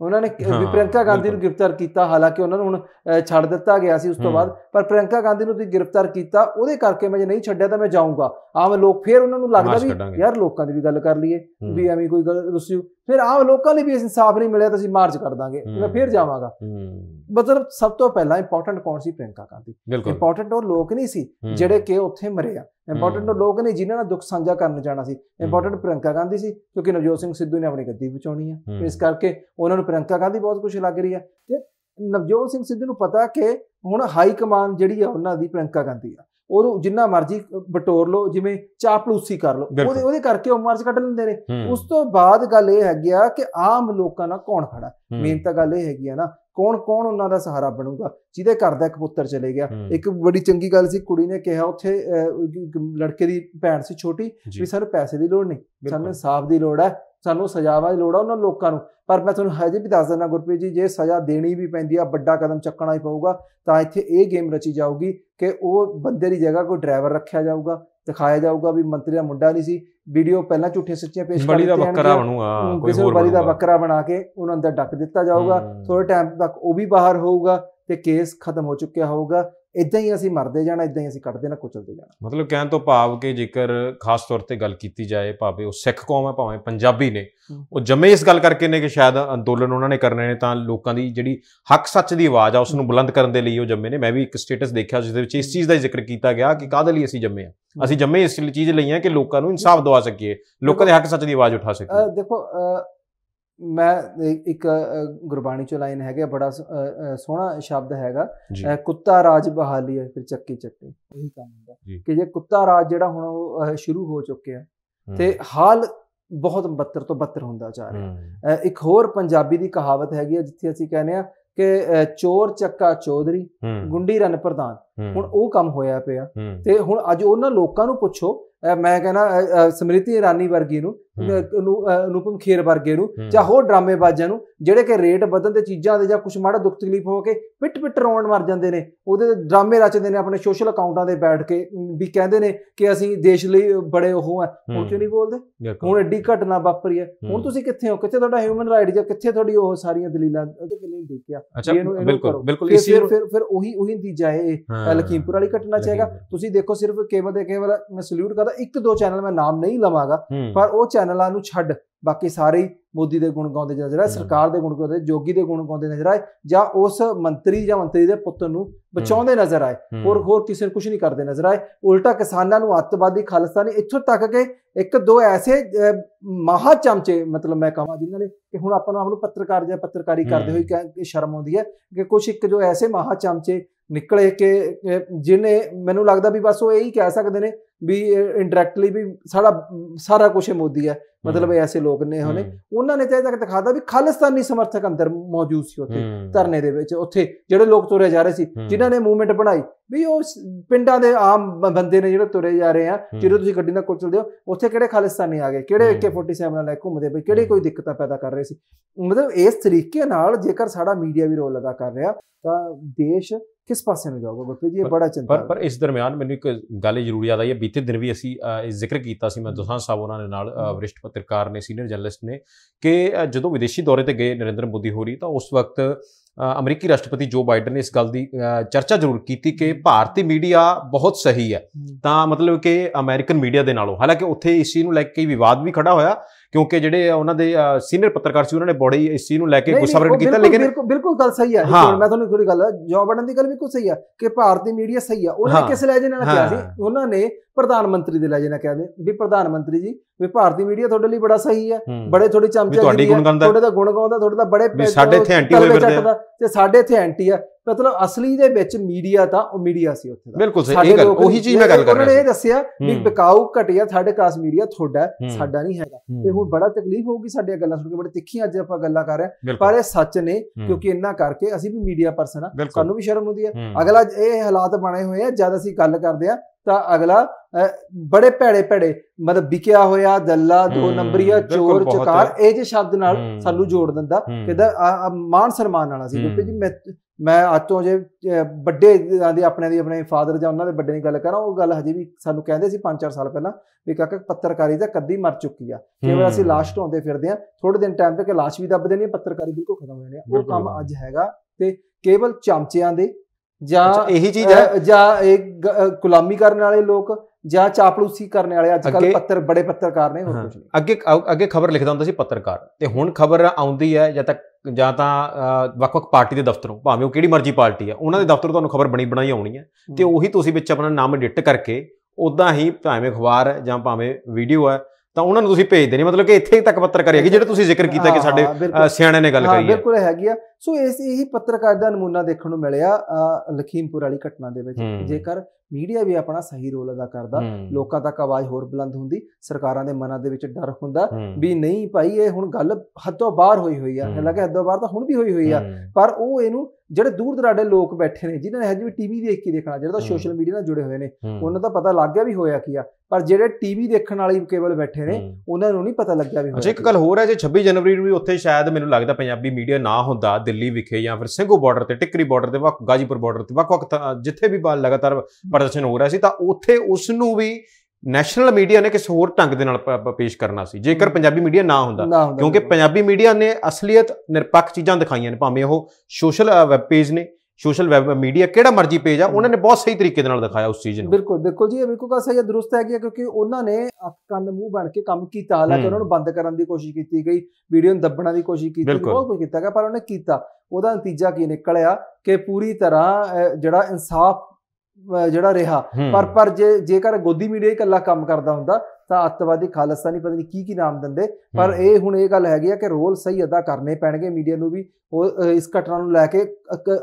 ਉਹਨਾਂ ਨੇ ਪ੍ਰਿਯੰਕਾ ਗਾਂਧੀ ਨੂੰ ਗ੍ਰਿਫਤਾਰ ਕੀਤਾ ਹਾਲਾਂਕਿ ਉਹਨਾਂ ਨੂੰ ਹੁਣ ਛੱਡ ਦਿੱਤਾ ਗਿਆ ਸੀ ਉਸ ਤੋਂ ਬਾਅਦ ਪਰ ਪ੍ਰਿਯੰਕਾ ਗਾਂਧੀ ਨੂੰ ਤੁਸੀਂ ਗ੍ਰਿਫਤਾਰ ਕੀਤਾ ਉਹਦੇ ਕਰਕੇ ਮੈਂ ਜੇ ਨਹੀਂ ਛੱਡਿਆ ਤਾਂ ਮੈਂ ਜਾਊਂਗਾ ਆਮ ਲੋਕ ਫੇਰ ਉਹਨਾਂ ਨੂੰ ਲੱਗਦਾ ਵੀ ਯਾਰ ਲੋਕਾਂ ਦੀ ਵੀ ਗੱਲ ਕਰ ਲਈਏ ਵੀ ਐਵੇਂ ਕੋਈ ਗੱਲ ਰੁੱਸੀ ਫਿਰ ਆਮ ਲੋਕਾਂ ਲਈ ਵੀ ਇਨਸਾਫ ਨਹੀਂ ਮਿਲਿਆ ਤਾਂ ਅਸੀਂ ਮਾਰਚ ਕਰ ਦਾਂਗੇ ਮੈਂ ਫੇਰ ਜਾਵਾਂਗਾ ਮਤਲਬ ਸਭ ਤੋਂ ਪਹਿਲਾਂ ਇੰਪੋਰਟੈਂਟ ਕੌਣ ਸੀ ਪ੍ਰਿਯੰਕਾ ਗਾਂਧੀ ਇੰਪੋਰਟੈਂਟ ਉਹ ਲੋਕ ਨਹੀਂ ਸੀ ਜਿਹੜੇ ਕਿ ਉੱਥੇ ਮਰੇ ਆ ਇੰਪੋਰਟੈਂਟ ਲੋਕ ਨੇ ਜਿਨ੍ਹਾਂ ਨਾਲ ਦੁੱਖ ਸਾਂਝਾ ਕਰਨ ਜਾਣਾ ਸੀ ਇੰਪੋਰਟੈਂਟ ਪ੍ਰਿੰਕਾ ਗਾਂਧੀ ਸੀ ਕਿਉਂਕਿ ਨਵਜੋਤ ਸਿੰਘ ਸਿੱਧੂ ਨੇ ਆਪਣੀ ਗੱਦੀ ਬਚਾਉਣੀ ਆ ਇਸ ਕਰਕੇ ਉਹਨਾਂ ਨੂੰ ਪ੍ਰਿੰਕਾ ਗਾਂਧੀ ਬਹੁਤ ਕੁਝ ਲੱਗ ਰਹੀ ਆ ਤੇ ਨਵਜੋਤ ਸਿੰਘ ਸਿੱਧੂ ਨੂੰ ਪਤਾ ਕਿ ਹੁਣ ਹਾਈ ਕਮਾਨ ਜਿਹੜੀ ਆ ਉਹਨਾਂ ਦੀ ਪ੍ਰਿੰਕਾ ਗਾਂਧੀ ਆ ਉਹ ਜਿੰਨਾ ਮਰਜ਼ੀ ਬਟੋਰ ਲੋ ਜਿਵੇਂ ਚਾਪਲੂਸੀ ਕਰ ਲੋ ਉਹਦੇ ਉਹਦੇ ਕਰਕੇ ਉਹ ਮਾਰਚ ਕੱਢ ਲੈਂਦੇ ਨੇ ਉਸ ਤੋਂ ਬਾਅਦ ਗੱਲ ਇਹ ਹੈਗੀ ਆ ਕਿ ਆਮ ਲੋਕਾਂ ਨਾਲ ਕੌਣ ਖੜਾ ਮੇਨ ਤਾਂ ਗੱਲ ਇਹ ਹੈਗੀ ਆ ਨਾ ਕੌਣ ਕੌਣ ਉਹਨਾਂ ਦਾ ਸਹਾਰਾ ਬਣੂਗਾ ਜਿਹਦੇ ਘਰ ਦਾ ਇੱਕ ਪੁੱਤਰ ਚਲੇ ਗਿਆ ਇੱਕ ਬੜੀ ਚੰਗੀ ਗੱਲ ਸੀ ਕੁੜੀ ਨੇ ਕਿਹਾ ਉੱਥੇ ਲੜਕੇ ਦੀ ਭੈਣ ਸੀ ਛੋਟੀ ਵੀ ਸਾਨੂੰ ਪੈਸੇ ਦੀ ਲੋੜ ਨਹੀਂ ਸਾਨੂੰ ਇਨਸਾਫ ਦੀ ਲੋੜ ਹੈ ਸਾਨੂੰ ਸਜ਼ਾਵਾ ਦੀ ਲੋੜ ਹੈ ਉਹਨਾਂ ਲੋਕਾਂ ਨੂੰ ਪਰ ਮੈਂ ਤੁਹਾਨੂੰ ਹਜੇ ਵੀ ਦੱਸ ਦਿੰਦਾ ਗੁਰਪ੍ਰੀਤ ਜੀ ਜੇ ਸਜ਼ਾ ਦੇਣੀ ਵੀ ਪੈਂਦੀ ਆ ਵੱਡਾ ਕਦਮ ਚੱਕਣਾ ਹੀ ਪਊਗਾ ਤਾਂ ਇੱਥੇ ਇਹ ਗੇਮ ਰਚੀ ਜਾਊਗੀ ਕਿ ਉਹ ਬੰਦੇ ਦੀ ਜਗ੍ਹਾ ਕੋਈ ਡਰਾਈਵਰ ਰੱਖਿਆ ਜਾਊਗਾ ਦਿਖਾਇਆ ਜਾਊਗਾ ਵੀ ਮੰਤਰੀ ਦਾ ਮੁੰਡਾ ਨਹੀਂ ਸੀ ਵੀਡੀਓ ਪਹਿਲਾਂ ਝੂਠੇ ਸੱਚੀਆਂ ਪੇਸ਼ ਕਰਦੇ ਦਿੱਤੀਆਂ ਬੜੀ ਦਾ ਬੱਕਰਾ ਬਣੂਗਾ ਕੋਈ ਹੋਰ ਬੜੀ ਦਾ ਬੱਕਰਾ ਬਣਾ ਕੇ ਉਹਨਾਂ ਦਾ ਡੱਕ ਦਿੱਤਾ ਜਾਊਗਾ ਥੋੜੇ ਟਾਈਮ ਤੱਕ ਉਹ ਵੀ ਬਾਹਰ ਹੋਊਗਾ ਤੇ ਕੇਸ ਖਤਮ ਹੋ ਚੁੱਕਿਆ ਹੋਊਗਾ ਇਦਾਂ ਹੀ ਅਸੀਂ ਮਰਦੇ ਜਾਣਾ ਇਦਾਂ ਹੀ ਅਸੀਂ ਕੱਟਦੇ ਨਾ ਕੁਚਲਦੇ ਜਾਣਾ ਮਤਲਬ ਕਹਿਣ ਤੋਂ ਭਾਵ ਕਿ ਜੇਕਰ ਖਾਸ ਤੌਰ ਤੇ ਗੱਲ ਕੀਤੀ ਜਾਏ ਭਾਵੇਂ ਉਹ ਸਿੱਖ ਕੌਮ ਹੈ ਭਾਵੇਂ ਪੰਜਾਬੀ ਨੇ ਉਹ ਜੰਮੇ ਇਸ ਗੱਲ ਕਰਕੇ ਨੇ ਕਿ ਸ਼ਾਇਦ ਅੰਦੋਲਨ ਉਹਨਾਂ ਨੇ ਕਰਨੇ ਨੇ ਤਾਂ ਲੋਕਾਂ ਦੀ ਜਿਹੜੀ ਹੱਕ ਸੱਚ ਦੀ ਆਵਾਜ਼ ਆ ਉਸ ਨੂੰ ਬੁਲੰਦ ਕਰਨ ਦੇ ਲਈ ਉਹ ਜੰਮੇ ਨੇ ਮੈਂ ਵੀ ਇੱਕ ਸਟੇਟਸ ਦੇਖਿਆ ਜਿਸ ਦੇ ਵਿੱਚ ਇਸ ਚੀਜ਼ ਦਾ ਜ਼ਿਕਰ ਕੀਤਾ ਗਿਆ ਕਿ ਕਾਹਦੇ ਲਈ ਅਸੀਂ ਜੰਮੇ ਆ ਅਸੀਂ ਜੰਮੇ ਇਸ ਚੀਜ਼ ਲਈ ਆ ਕਿ ਲੋਕਾਂ ਨੂੰ ਇਨਸਾਫ ਦਵਾ ਸਕੀਏ ਲੋਕਾਂ ਦੇ ਹੱਕ ਸੱਚ ਦੀ ਆਵਾਜ਼ ਉਠਾ ਸਕੀਏ ਦੇਖੋ ਮੈਂ ਇੱਕ ਗੁਰਬਾਣੀ ਚ ਲਾਈਨ ਹੈਗਾ ਬੜਾ ਸੋਹਣਾ ਸ਼ਬਦ ਹੈਗਾ ਕੁੱਤਾ ਰਾਜ ਬਹਾਲੀ ਹੈ ਫਿਰ ਚੱਕੀ ਚੱਕੇ ਉਹੀ ਕੰਮ ਹੁੰਦਾ ਕਿ ਜੇ ਕੁੱਤਾ ਰਾਜ ਜਿਹੜਾ ਹੁਣ ਸ਼ੁਰੂ ਹੋ ਚੁੱਕਿਆ ਤੇ ਹਾਲ ਬਹੁਤ ਬੱਤਰ ਤੋਂ ਬੱਤਰ ਹੁੰਦਾ ਜਾ ਰਿਹਾ ਇੱਕ ਹੋਰ ਪੰਜਾਬੀ ਦੀ ਕਹਾਵਤ ਹੈਗੀ ਜਿੱਥੇ ਅਸੀਂ ਕਹਿੰਦੇ ਆ ਕਿ ਚੋਰ ਚੱਕਾ ਚੌਧਰੀ ਗੁੰਡੀ ਰਨ ਪ੍ਰਧਾਨ ਹੁਣ ਉਹ ਕੰਮ ਹੋਇਆ ਪਿਆ ਤੇ ਹੁਣ ਅੱਜ ਉਹਨਾਂ ਲੋਕਾਂ ਨੂੰ ਪੁੱਛੋ ਮੈਂ ਕਹਿੰਦਾ ਸਮ੍ਰਿਤੀ ਇਰਾਨੀ ਵਰਗੀ ਨੂੰ ਅਨੂਪਮ ਖੇਰ ਵਰਗੇ ਨੂੰ ਜਾਂ ਹੋਰ ਡਰਾਮੇਬਾਜ਼ਾਂ ਨੂੰ ਜਿਹੜੇ ਕਿ ਰੇਟ ਵਧਣ ਤੇ ਚੀਜ਼ਾਂ ਦੇ ਜਾਂ ਕੁਝ ਮਾੜਾ ਦੁੱਖ ਤਕਲੀਫ ਹੋ ਕੇ ਪਿੱਟ ਪਿੱਟ ਰੋਣ ਮਰ ਜਾਂਦੇ ਨੇ ਉਹਦੇ ਡਰਾਮੇ ਰਚਦੇ ਨੇ ਆਪਣੇ ਸੋਸ਼ਲ ਅਕਾਊਂਟਾਂ ਦੇ ਬੈਠ ਕੇ ਵੀ ਕਹਿੰਦੇ ਨੇ ਕਿ ਅਸੀਂ ਦੇਸ਼ ਲਈ ਬੜੇ ਉਹ ਆ ਹੁਣ ਕਿਉਂ ਨਹੀਂ ਬੋਲਦੇ ਹੁਣ ਐਡੀ ਘਟਨਾ ਵਾਪਰੀ ਹੈ ਹੁਣ ਤੁਸੀਂ ਕਿੱਥੇ ਹੋ ਕਿੱਥੇ ਤੁਹਾਡਾ ਹਿਊਮਨ ਰਾਈਟ ਜਾਂ ਕਿੱਥੇ ਤੁਹਾਡੀ ਉਹ ਸਾਰੀਆਂ ਦਲੀਲਾਂ ਉਹਦੇ ਲਈ ਦੇਖਿਆ ਬਿਲਕੁਲ ਬਿਲਕੁਲ ਫਿਰ ਫਿਰ ਫਿਰ ਉਹੀ ਉਹੀ ਨਤੀਜਾ ਹੈ ਲਖੀਮਪੁਰ ਵਾਲੀ ਘਟਨਾ ਚ ਹੈਗਾ ਤੁਸੀਂ ਦੇਖੋ ਸਿਰਫ ਕੇਵਲ ਦੇ ਕੇਵਲ ਮੈਂ ਸਲੂਟ ਕਰਦਾ ਇੱਕ ਦੋ ਚੈਨਲ ਮੈਂ ਨਾਮ ਨਹੀਂ ਲਵਾਂਗਾ ਪਰ ਉਹ ਚੈਨਲਾਂ ਨੂੰ ਛੱਡ ਬਾਕੀ ਸਾਰੇ ਮੋਦੀ ਦੇ ਗੁਣ ਗਾਉਂਦੇ ਨਜ਼ਰ ਆਏ ਸਰਕਾਰ ਦੇ ਗੁਣ ਗਾਉਂਦੇ ਜੋਗੀ ਦੇ ਗੁਣ ਗਾਉਂਦੇ ਨਜ਼ਰ ਆਏ ਜਾਂ ਉਸ ਮੰਤਰੀ ਜਾਂ ਮੰਤਰੀ ਦੇ ਪੁੱਤ ਨੂੰ ਬਚਾਉਂਦੇ ਨਜ਼ਰ ਆਏ ਹੋਰ ਹੋਰ ਕਿਸੇ ਨੂੰ ਕੁਝ ਨਹੀਂ ਕਰਦੇ ਨਜ਼ਰ ਆਏ ਉਲਟਾ ਕਿਸਾਨਾਂ ਨੂੰ ਅੱਤਵਾਦੀ ਖਾਲਸਾਨੀ ਇੱਥੋਂ ਤੱਕ ਕਿ ਇੱਕ ਦੋ ਐਸੇ ਮਹਾ ਚਮਚੇ ਮਤਲਬ ਮੈਂ ਕਹਾਂ ਜਿਨ੍ਹਾਂ ਨੇ ਕਿ ਹੁਣ ਆਪਾਂ ਨੂੰ ਆਪ ਨੂੰ ਪੱਤਰਕਾਰ ਜਾਂ ਪੱਤਰਕਾਰੀ ਕਰਦੇ ਹੋਏ ਸ਼ਰਮ ਆਉਂਦੀ ਹੈ ਕਿ ਕੁਝ ਇੱਕ ਜੋ ਐਸੇ ਮਹਾ ਚਮਚੇ ਨਿਕਲੇ ਕਿ ਜਿਹਨੇ ਮੈਨੂੰ ਲੱਗਦਾ ਵੀ ਬਸ ਉਹ ਇਹੀ ਕਹਿ ਸਕਦੇ ਨੇ ਵੀ ਇਨਡਾਇਰੈਕਟਲੀ ਵੀ ਸਾਡਾ ਸਾਰਾ ਕੁਝ ਮੋਦੀ ਹੈ ਮਤਲਬ ਐਸੇ ਲੋਕ ਨੇ ਹੋਣੇ ਉਹਨਾਂ ਨੇ ਚਾਹੇ ਤੱਕ ਦਿਖਾਦਾ ਵੀ ਖਾਲਿਸਤਾਨੀ ਸਮਰਥਕ ਅੰਦਰ ਮੌਜੂਦ ਸੀ ਉੱਥੇ ਧਰਨੇ ਦੇ ਵਿੱਚ ਉੱਥੇ ਜਿਹੜੇ ਲੋਕ ਤੁਰੇ ਜਾ ਰਹੇ ਸੀ ਜਿਨ੍ਹਾਂ ਨੇ ਮੂਵਮੈਂਟ ਬਣਾਈ ਵੀ ਉਹ ਪਿੰਡਾਂ ਦੇ ਆਮ ਬੰਦੇ ਨੇ ਜਿਹੜੇ ਤੁਰੇ ਜਾ ਰਹੇ ਆ ਜਿਹੜੇ ਤੁਸੀਂ ਗੱਡੀ ਨਾਲ ਕੋਲ ਚਲਦੇ ਹੋ ਉੱਥੇ ਕਿਹੜੇ ਖਾਲਿਸਤਾਨੀ ਆ ਗਏ ਕਿਹੜੇ AK47 ਨਾਲ ਲੈ ਘੁੰਮਦੇ ਬਈ ਕਿਹੜੀ ਕੋਈ ਦਿੱਕਤਾਂ ਪੈਦਾ ਕਰ ਰਹੇ ਸੀ ਮਤਲਬ ਇਸ ਤਰੀਕੇ ਨਾਲ ਜੇਕਰ ਸਾਡਾ ਮੀਡੀਆ ਵੀ ਰੋਲ ਅਦਾ ਕਰ ਰਿਹਾ ਤਾਂ ਦੇਸ਼ ਕਿਸ ਪਾਸੇ ਨੂੰ ਜਾਊਗਾ ਗੁਰਪ੍ਰੀਤ ਜੀ ਇਹ ਬੜਾ ਚਿੰਤਾ ਪਰ ਪਰ ਇਸ ਦਰਮਿਆਨ ਮੈਨੂੰ ਇੱਕ ਗੱਲ ਜ਼ਰੂਰੀ ਆਦਾ ਆਈ ਬੀਤੇ ਦਿਨ ਵੀ ਅਸੀਂ ਜ਼ਿਕਰ ਕੀਤਾ ਸੀ ਮੈਂ ਦੋਸਾਂ ਸਾਹਿਬ ਉਹਨਾਂ ਦੇ ਨਾਲ ਵਰਿਸ਼ਠ ਪੱਤਰਕਾਰ ਨੇ ਸੀਨੀਅਰ ਜਰਨਲਿਸਟ ਨੇ ਕਿ ਜਦੋਂ ਵਿਦੇਸ਼ੀ ਦੌਰੇ ਤੇ ਗਏ ਨਰਿੰਦਰ ਮੋਦੀ ਹੋਰੀ ਤਾਂ ਉਸ ਵਕਤ ਅਮਰੀਕੀ ਰਾਸ਼ਟਰਪਤੀ ਜੋ ਬਾਈਡਨ ਨੇ ਇਸ ਗੱਲ ਦੀ ਚਰਚਾ ਜ਼ਰੂਰ ਕੀਤੀ ਕਿ ਭਾਰਤੀ ਮੀਡੀਆ ਬਹੁਤ ਸਹੀ ਹੈ ਤਾਂ ਮਤਲਬ ਕਿ ਅਮਰੀਕਨ ਮੀਡੀਆ ਦੇ ਨਾਲੋਂ ਹਾਲਾਂਕਿ ਉੱਥੇ ਇਸ ਚੀਜ਼ ਨੂੰ ਲੈ ਕੇ ਵਿਵਾਦ ਵੀ ਖੜਾ ਹੋਇਆ ਕਿਉਂਕਿ ਜਿਹੜੇ ਉਹਨਾਂ ਦੇ ਸੀਨੀਅਰ ਪੱਤਰਕਾਰ ਸੀ ਉਹਨਾਂ ਨੇ ਬੜੀ ਇਸ ਚੀਜ਼ ਨੂੰ ਲੈ ਕੇ ਗੁੱਸਾ ਪ੍ਰਗਟ ਕੀਤਾ ਲੇਕਿਨ ਬਿਲਕੁਲ ਗੱਲ ਸਹੀ ਹੈ ਮੈਂ ਤੁਹਾਨੂੰ ਥੋੜੀ ਗੱਲ ਜੋ ਬਣਨ ਦੀ ਗੱਲ ਵੀ ਕੁਝ ਸਹੀ ਹੈ ਕਿ ਭਾਰਤੀ ਮੀਡੀਆ ਸਹੀ ਹੈ ਉਹਨਾਂ ਨੇ ਕਿਸ ਲੈਜੇ ਨਾਲ ਕਿਹਾ ਸੀ ਉਹਨਾਂ ਨੇ ਪ੍ਰਧਾਨ ਮੰਤਰੀ ਦੇ ਲੈਜੇ ਨਾਲ ਕਿਹਾ ਦੇ ਵੀ ਪ੍ਰਧਾਨ ਮੰਤਰੀ ਜੀ ਵੀ ਭਾਰਤੀ ਮੀਡੀਆ ਤੁਹਾਡੇ ਲਈ ਬੜਾ ਸਹੀ ਹੈ ਬੜੇ ਥੋੜੀ ਚਮਚੇ ਤੁਹਾਡੀ ਗੁਣ ਗਾਉਂਦਾ ਤੁਹਾਡੇ ਦਾ ਗੁਣ ਗਾਉਂਦਾ ਤੁਹਾਡੇ ਦਾ ਬੜੇ ਸਾਡੇ ਇੱਥੇ ਐਂਟੀ ਹੋਏ ਫਿਰਦੇ ਤੇ ਸਾਡੇ ਇੱਥੇ ਐਂਟੀ ਆ ਮਤਲਬ ਅਸਲੀ ਦੇ ਵਿੱਚ ਮੀਡੀਆ ਤਾਂ ਉਹ ਮੀਡੀਆ ਸੀ ਉੱਥੇ ਦਾ ਬਿਲਕੁਲ ਸਹੀ ਇਹ ਗੱਲ ਉਹੀ ਚੀਜ਼ ਮੈਂ ਗੱਲ ਕਰ ਰਿਹਾ ਉਹਨਾਂ ਨੇ ਇਹ ਦੱਸਿਆ ਵੀ ਬਿਕਾਊ ਘਟਿਆ ਥਰਡ ਕਲਾਸ ਮੀਡੀਆ ਤੁਹਾਡਾ ਸਾਡਾ ਨਹੀਂ ਹੈਗਾ ਤੇ ਹੁਣ ਬੜਾ ਤਕਲੀਫ ਹੋਊਗੀ ਸਾਡੀਆਂ ਗੱਲਾਂ ਸੁਣ ਕੇ ਬੜੇ ਤਿੱਖੀ ਅੱਜ ਆਪਾਂ ਗੱਲਾਂ ਕਰ ਰਹੇ ਪਰ ਇਹ ਸੱਚ ਨੇ ਕਿਉਂਕਿ ਇੰਨਾ ਕਰਕੇ ਅਸੀਂ ਵੀ ਮੀਡੀਆ ਪਰਸਨ ਆ ਸਾਨੂੰ ਵੀ ਸ਼ਰਮ ਹੁੰਦੀ ਹੈ ਅਗਲਾ ਇਹ ਹਾਲਾਤ ਬਣੇ ਹੋਏ ਆ ਜਦ ਅਸੀਂ ਗੱਲ ਕਰਦੇ ਆ ਤਾਂ ਅਗਲਾ ਬੜੇ ਭੜੇ ਭੜੇ ਮਤਲਬ ਵਿਕਿਆ ਹੋਇਆ ਦੱਲਾ ਦੋ ਨੰਬਰੀਆ ਚੋਰ ਚਕਾਰ ਇਹ ਜੇ ਸ਼ਬਦ ਨਾਲ ਸਾਨੂੰ ਜੋੜ ਦਿੰਦਾ ਕਿਦਾ ਮਾਨ ਸਨਮਾਨ ਵਾਲਾ ਸੀ ਕਿਉਂਕਿ ਜੀ ਮੈਂ ਮੈਂ ਅੱਜ ਤੋਂ ਜੇ ਵੱਡੇ ਦੇ ਆਪਣੇ ਦੀ ਆਪਣੇ ਫਾਦਰ ਜਾਂ ਉਹਨਾਂ ਦੇ ਵੱਡੇ ਦੀ ਗੱਲ ਕਰਾਂ ਉਹ ਗੱਲ ਹਜੇ ਵੀ ਸਾਨੂੰ ਕਹਿੰਦੇ ਸੀ 5-4 ਸਾਲ ਪਹਿਲਾਂ ਵੀ ਕਾਕਾ ਪੱਤਰਕਾਰੀ ਦਾ ਕੱਦੀ ਮਰ ਚੁੱਕੀ ਆ ਕੇਵਲ ਅਸੀਂ ਲਾਸ਼ ਢੋਂਦੇ ਫਿਰਦੇ ਆ ਥੋੜੇ ਦਿਨ ਟਾਈਮ ਤੱਕ ਲਾਸ਼ ਵੀ ਦੱਬ ਦੇਣੀ ਪੱਤਰਕਾਰੀ ਬਿਲਕੁਲ ਖਤਮ ਹੋ ਜਾਣੀ ਉਹ ਕੰਮ ਅੱਜ ਹੈਗਾ ਤੇ ਕੇਵਲ ਚਮਚਿਆਂ ਦੇ ਜਾਂ ਇਹੀ ਚੀਜ਼ ਹੈ ਜਾਂ ਇਹ ਗੁਲਾਮੀ ਕਰਨ ਵਾਲੇ ਲੋਕ ਜਾਂ ਚਾਪਲੂਸੀ ਕਰਨ ਵਾਲੇ ਅੱਜ ਕੱਲ ਪੱਤਰ ਬੜੇ ਪੱਤਰਕਾਰ ਨੇ ਹੋਰ ਕੁਝ ਨਹੀਂ ਅੱਗੇ ਅੱਗੇ ਖਬਰ ਲਿਖਦਾ ਹੁੰਦਾ ਸੀ ਪੱਤਰਕਾਰ ਤੇ ਹੁਣ ਖਬਰ ਆਉਂਦੀ ਹੈ ਜਾਂ ਤਾਂ ਜਾਂ ਤਾਂ ਵੱਖ-ਵੱਖ ਪਾਰਟੀ ਦੇ ਦਫ਼ਤਰੋਂ ਭਾਵੇਂ ਉਹ ਕਿਹੜੀ ਮਰਜ਼ੀ ਪਾਰਟੀ ਹੈ ਉਹਨਾਂ ਦੇ ਦਫ਼ਤਰੋਂ ਤੁਹਾਨੂੰ ਖਬਰ ਬਣੀ ਬਣਾਈ ਆਉਣੀ ਹੈ ਤੇ ਉਹੀ ਤੁਸੀਂ ਵਿੱਚ ਆਪਣਾ ਨਾਮ ਐਡਿਟ ਕਰਕੇ ਉਦਾਂ ਹੀ ਭਾਵੇਂ ਅਖਬਾਰ ਜਾਂ ਭਾਵੇਂ ਵੀਡੀਓ ਹੈ ਤਾਂ ਉਹਨਾਂ ਨੂੰ ਤੁਸੀਂ ਭੇਜਦੇ ਨਹੀਂ ਮਤਲਬ ਕਿ ਇੱਥੇ ਹੀ ਤੱਕ ਪੱਤਰਕਾਰੀ ਹੈਗੀ ਜਿਹੜੇ ਤੁਸੀਂ ਜ਼ਿਕਰ ਕੀਤਾ ਕਿ ਸਾਡੇ ਸਿਆਣੇ ਨੇ ਗੱਲ ਕਰੀ ਹੈ ਬਿਲਕੁਲ ਹੈਗੀ ਆ ਸੋ ਇਸ ਇਹੀ ਪੱਤਰਕਾਰ ਦਾ ਨਮੂਨਾ ਦੇਖਣ ਨੂੰ ਮਿਲਿਆ ਲਖੀਮਪੁਰ ਵਾਲੀ ਘਟਨਾ ਦੇ ਵਿੱਚ ਜੇਕਰ ਮੀਡੀਆ ਵੀ ਆਪਣਾ ਸਹੀ ਰੋਲ ਅਦਾ ਕਰਦਾ ਲੋਕਾਂ ਤੱਕ ਆਵਾਜ਼ ਹੋਰ ਬੁਲੰਦ ਹੁੰਦੀ ਸਰਕਾਰਾਂ ਦੇ ਮਨਾਂ ਦੇ ਵਿੱਚ ਡਰ ਹੁੰਦਾ ਵੀ ਨਹੀਂ ਭਾਈ ਇਹ ਹੁਣ ਗੱਲ ਹੱਦੋਂ ਬਾਹਰ ਹੋਈ ਹੋਈ ਆ ਲੱਗਿਆ ਹੱਦੋਂ ਬਾਹਰ ਤਾਂ ਹੁਣ ਵੀ ਹੋਈ ਹੋਈ ਆ ਪਰ ਉਹ ਇਹਨੂੰ ਜਿਹੜੇ ਦੂਰ ਦਰਾਡੇ ਲੋਕ ਬੈਠੇ ਨੇ ਜਿਨ੍ਹਾਂ ਨੇ ਹਜੇ ਵੀ ਟੀਵੀ ਦੇਖ ਕੇ ਦੇਖਣਾ ਜਿਹੜਾ ਤਾਂ ਸੋਸ਼ਲ ਮੀਡੀਆ ਨਾਲ ਜੁੜੇ ਹੋਏ ਨੇ ਉਹਨਾਂ ਦਾ ਪਤਾ ਲੱਗ ਗਿਆ ਵੀ ਹੋਇਆ ਕੀ ਆ ਪਰ ਜਿਹੜੇ ਟੀਵੀ ਦੇਖਣ ਵਾਲੇ ਕੇਵਲ ਬੈਠੇ ਨੇ ਉਹਨਾਂ ਨੂੰ ਨਹੀਂ ਪਤਾ ਲੱਗਿਆ ਵੀ ਹੋਇਆ ਅੱਛਾ ਇੱਕ ਗੱਲ ਹੋਰ ਹੈ ਜੇ 26 ਜਨਵਰੀ ਨੂੰ ਵੀ ਉੱਥੇ ਸ਼ਾਇਦ ਮੈਨੂੰ ਲੱਗਦਾ ਪੰਜਾਬੀ ਮੀਡੀਆ ਨਾ ਹੁੰਦਾ ਦਿੱਲੀ ਵਿਖੇ ਜਾਂ ਫਿਰ ਸਿੰਘੂ ਬਾਰਡਰ ਤੇ ਟਿੱਕਰੀ ਬਾਰਡਰ ਤੇ ਵਕ ਗਾਜੀਪੁਰ ਬਾਰਡਰ ਤੇ ਵਕ ਵਕ ਜਿੱਥੇ ਵੀ ਬਾਲ ਲਗਾਤਾਰ ਪ੍ਰਦਰਸ਼ਨ ਹੋ ਰਿਹਾ ਸੀ ਤਾਂ ਉੱਥੇ ਉਸ ਨੂੰ ਵੀ ਨੈਸ਼ਨਲ ਮੀਡੀਆ ਨੇ ਕਿਸੇ ਹੋਰ ਢੰਗ ਦੇ ਨਾਲ ਪੇਸ਼ ਕਰਨਾ ਸੀ ਜੇਕਰ ਪੰਜਾਬੀ ਮੀਡੀਆ ਨਾ ਹੁੰਦਾ ਕਿਉਂਕਿ ਪੰਜਾਬੀ ਮੀਡੀਆ ਨੇ ਅਸਲੀਅਤ ਨਿਰਪੱਖ ਚੀਜ਼ਾਂ ਦਿਖਾਈਆਂ ਨੇ ਭਾਵੇਂ ਉਹ ਸੋਸ਼ਲ ਵੈਬ ਪੇਜ ਨੇ ਸੋਸ਼ਲ ਵੈਬ ਮੀਡੀਆ ਕਿਹੜਾ ਮਰਜ਼ੀ ਪੇਜ ਆ ਉਹਨਾਂ ਨੇ ਬਹੁਤ ਸਹੀ ਤਰੀਕੇ ਦੇ ਨਾਲ ਦਿਖਾਇਆ ਉਸ ਚੀਜ਼ ਨੂੰ ਬਿਲਕੁਲ ਬਿਲਕੁਲ ਜੀ ਇਹ ਬਿਲਕੁਲ ਕਹਾ ਸਹੀ ਹੈ ਦਰੁਸਤ ਹੈ ਕਿਉਂਕਿ ਉਹਨਾਂ ਨੇ ਅੱਖ ਕੰਨ ਮੂੰਹ ਬਣ ਕੇ ਕੰਮ ਕੀਤਾ ਹਾਲਾਂਕਿ ਉਹਨਾਂ ਨੂੰ ਬੰਦ ਕਰਨ ਦੀ ਕੋਸ਼ਿਸ਼ ਕੀਤੀ ਗਈ ਵੀਡੀਓ ਨੂੰ ਦੱਬਣਾ ਦੀ ਕੋਸ਼ਿਸ਼ ਕੀਤੀ ਬਹੁਤ ਕੁਝ ਕੀਤਾ ਗਿਆ ਪਰ ਉਹਨੇ ਕੀਤਾ ਉਹਦਾ ਨਤੀਜਾ ਕੀ ਨਿਕਲਿਆ ਕਿ ਪੂਰੀ ਤਰ੍ਹਾਂ ਜਿਹੜਾ ਇਨਸਾਫ ਜਿਹੜਾ ਰਿਹਾ ਪਰ ਪਰ ਜੇ ਜੇਕਰ ਗੋਦੀ ਮੀਡੀਆ ਇਕੱਲਾ ਕੰਮ ਕਰਦਾ ਹੁੰਦਾ ਤਾਂ ਅੱਤਵਾਦੀ ਖਾਲਸਤਾਨੀ ਪਤਾ ਨਹੀਂ ਕੀ ਕੀ ਨਾਮ ਦਿੰਦੇ ਪਰ ਇਹ ਹੁਣ ਇਹ ਗੱਲ ਹੈਗੀ ਆ ਕਿ ਰੋਲ ਸਹੀ ਅਦਾ ਕਰਨੇ ਪੈਣਗੇ ਮੀਡੀਆ ਨੂੰ ਵੀ ਉਹ ਇਸ ਘਟਨਾ ਨੂੰ ਲੈ ਕੇ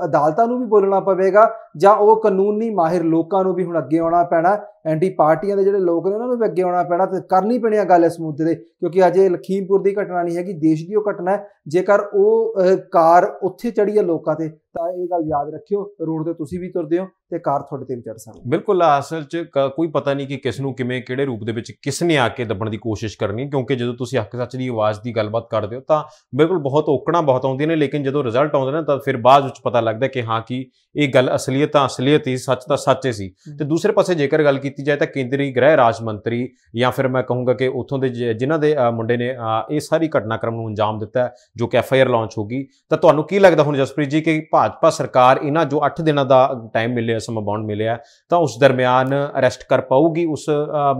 ਅਦਾਲਤਾਂ ਨੂੰ ਵੀ ਬੋਲਣਾ ਪਵੇਗਾ ਜਾਂ ਉਹ ਕਾਨੂੰਨੀ ਮਾਹਿਰ ਲੋਕਾਂ ਨੂੰ ਵੀ ਹੁਣ ਅੱਗੇ ਆਉਣਾ ਪੈਣਾ ਐਂਟੀ ਪਾਰਟੀਆਂ ਦੇ ਜਿਹੜੇ ਲੋਕ ਨੇ ਉਹਨਾਂ ਨੂੰ ਵੀ ਅੱਗੇ ਆਉਣਾ ਪੈਣਾ ਤੇ ਕਰਨੀ ਪੈਣੀ ਆ ਗੱਲ ਇਸ ਮੁੱਦੇ ਤੇ ਕਿਉਂਕਿ ਅਜੇ ਲਖੀਮਪੁਰ ਦੀ ਘਟਨਾ ਨਹੀਂ ਹੈਗੀ ਦੇਸ਼ ਦੀ ਉਹ ਘਟਨਾ ਹੈ ਜੇਕਰ ਉਹ ਕਾਰ ਉੱਥੇ ਚੜੀ ਹੈ ਲੋਕਾਂ ਤੇ ਤਾਂ ਇਹ ਗੱਲ ਯਾਦ ਰੱਖਿਓ ਰੋਡ ਤੇ ਤੁਸੀਂ ਵੀ ਤੁਰਦੇ ਹੋ ਤੇ ਕਾਰ ਤੁਹਾਡੇ ਤੇ ਵੀ ਚੜ ਸਕਦੀ ਬਿਲਕੁਲ ਅਸਲ 'ਚ ਕੋਈ ਪਤਾ ਨਹੀਂ ਕਿ ਕਿਸ ਨੂੰ ਕਿਵੇਂ ਕਿਹੜੇ ਰੂਪ ਦੇ ਵਿੱਚ ਕਿ ਕਿਸ ਨੇ ਆ ਕੇ ਦੱਬਣ ਦੀ ਕੋਸ਼ਿਸ਼ ਕਰਨੀ ਕਿਉਂਕਿ ਜਦੋਂ ਤੁਸੀਂ ਹੱਕ ਸੱਚ ਦੀ ਆਵਾਜ਼ ਦੀ ਗੱਲਬਾਤ ਕਰਦੇ ਹੋ ਤਾਂ ਬਿਲਕੁਲ ਬਹੁਤ ਔਕੜਾਂ ਬਹੁਤ ਆਉਂਦੀਆਂ ਨੇ ਲੇਕਿਨ ਜਦੋਂ ਰਿਜ਼ਲਟ ਆਉਂਦੇ ਨੇ ਤਾਂ ਫਿਰ ਬਾਅਦ ਵਿੱਚ ਪਤਾ ਲੱਗਦਾ ਕਿ ਹਾਂ ਕਿ ਇਹ ਗੱਲ ਅਸਲੀਅਤ ਤਾਂ ਅਸਲੀਅਤ ਹੀ ਸੱਚ ਤਾਂ ਸੱਚ ਸੀ ਤੇ ਦੂਸਰੇ ਪਾਸੇ ਜੇਕਰ ਗੱਲ ਕੀਤੀ ਜਾਏ ਤਾਂ ਕੇਂਦਰੀ ਗ੍ਰਹਿ ਰਾਜ ਮੰਤਰੀ ਜਾਂ ਫਿਰ ਮੈਂ ਕਹੂੰਗਾ ਕਿ ਉਥੋਂ ਦੇ ਜਿਨ੍ਹਾਂ ਦੇ ਮੁੰਡੇ ਨੇ ਇਹ ਸਾਰੀ ਘਟਨਾਕ੍ਰਮ ਨੂੰ ਅੰਜਾਮ ਦਿੱਤਾ ਜੋ ਕਿ ਐਫਆਈਆਰ ਲਾਂਚ ਹੋ ਗਈ ਤਾਂ ਤੁਹਾਨੂੰ ਕੀ ਲੱਗਦਾ ਹੁਣ ਜਸਪ੍ਰੀਤ ਜੀ ਕਿ ਭਾਜਪਾ ਸਰਕਾਰ ਇਹਨਾਂ ਜੋ 8 ਦਿਨਾਂ ਦਾ ਟਾਈਮ ਮਿਲਿਆ ਸਮਾਂ ਬੌਂਡ ਮਿਲਿਆ ਤਾਂ ਉਸ ਦਰਮਿਆਨ ਅਰੈਸਟ ਕਰ ਪਾਉਗੀ ਉਸ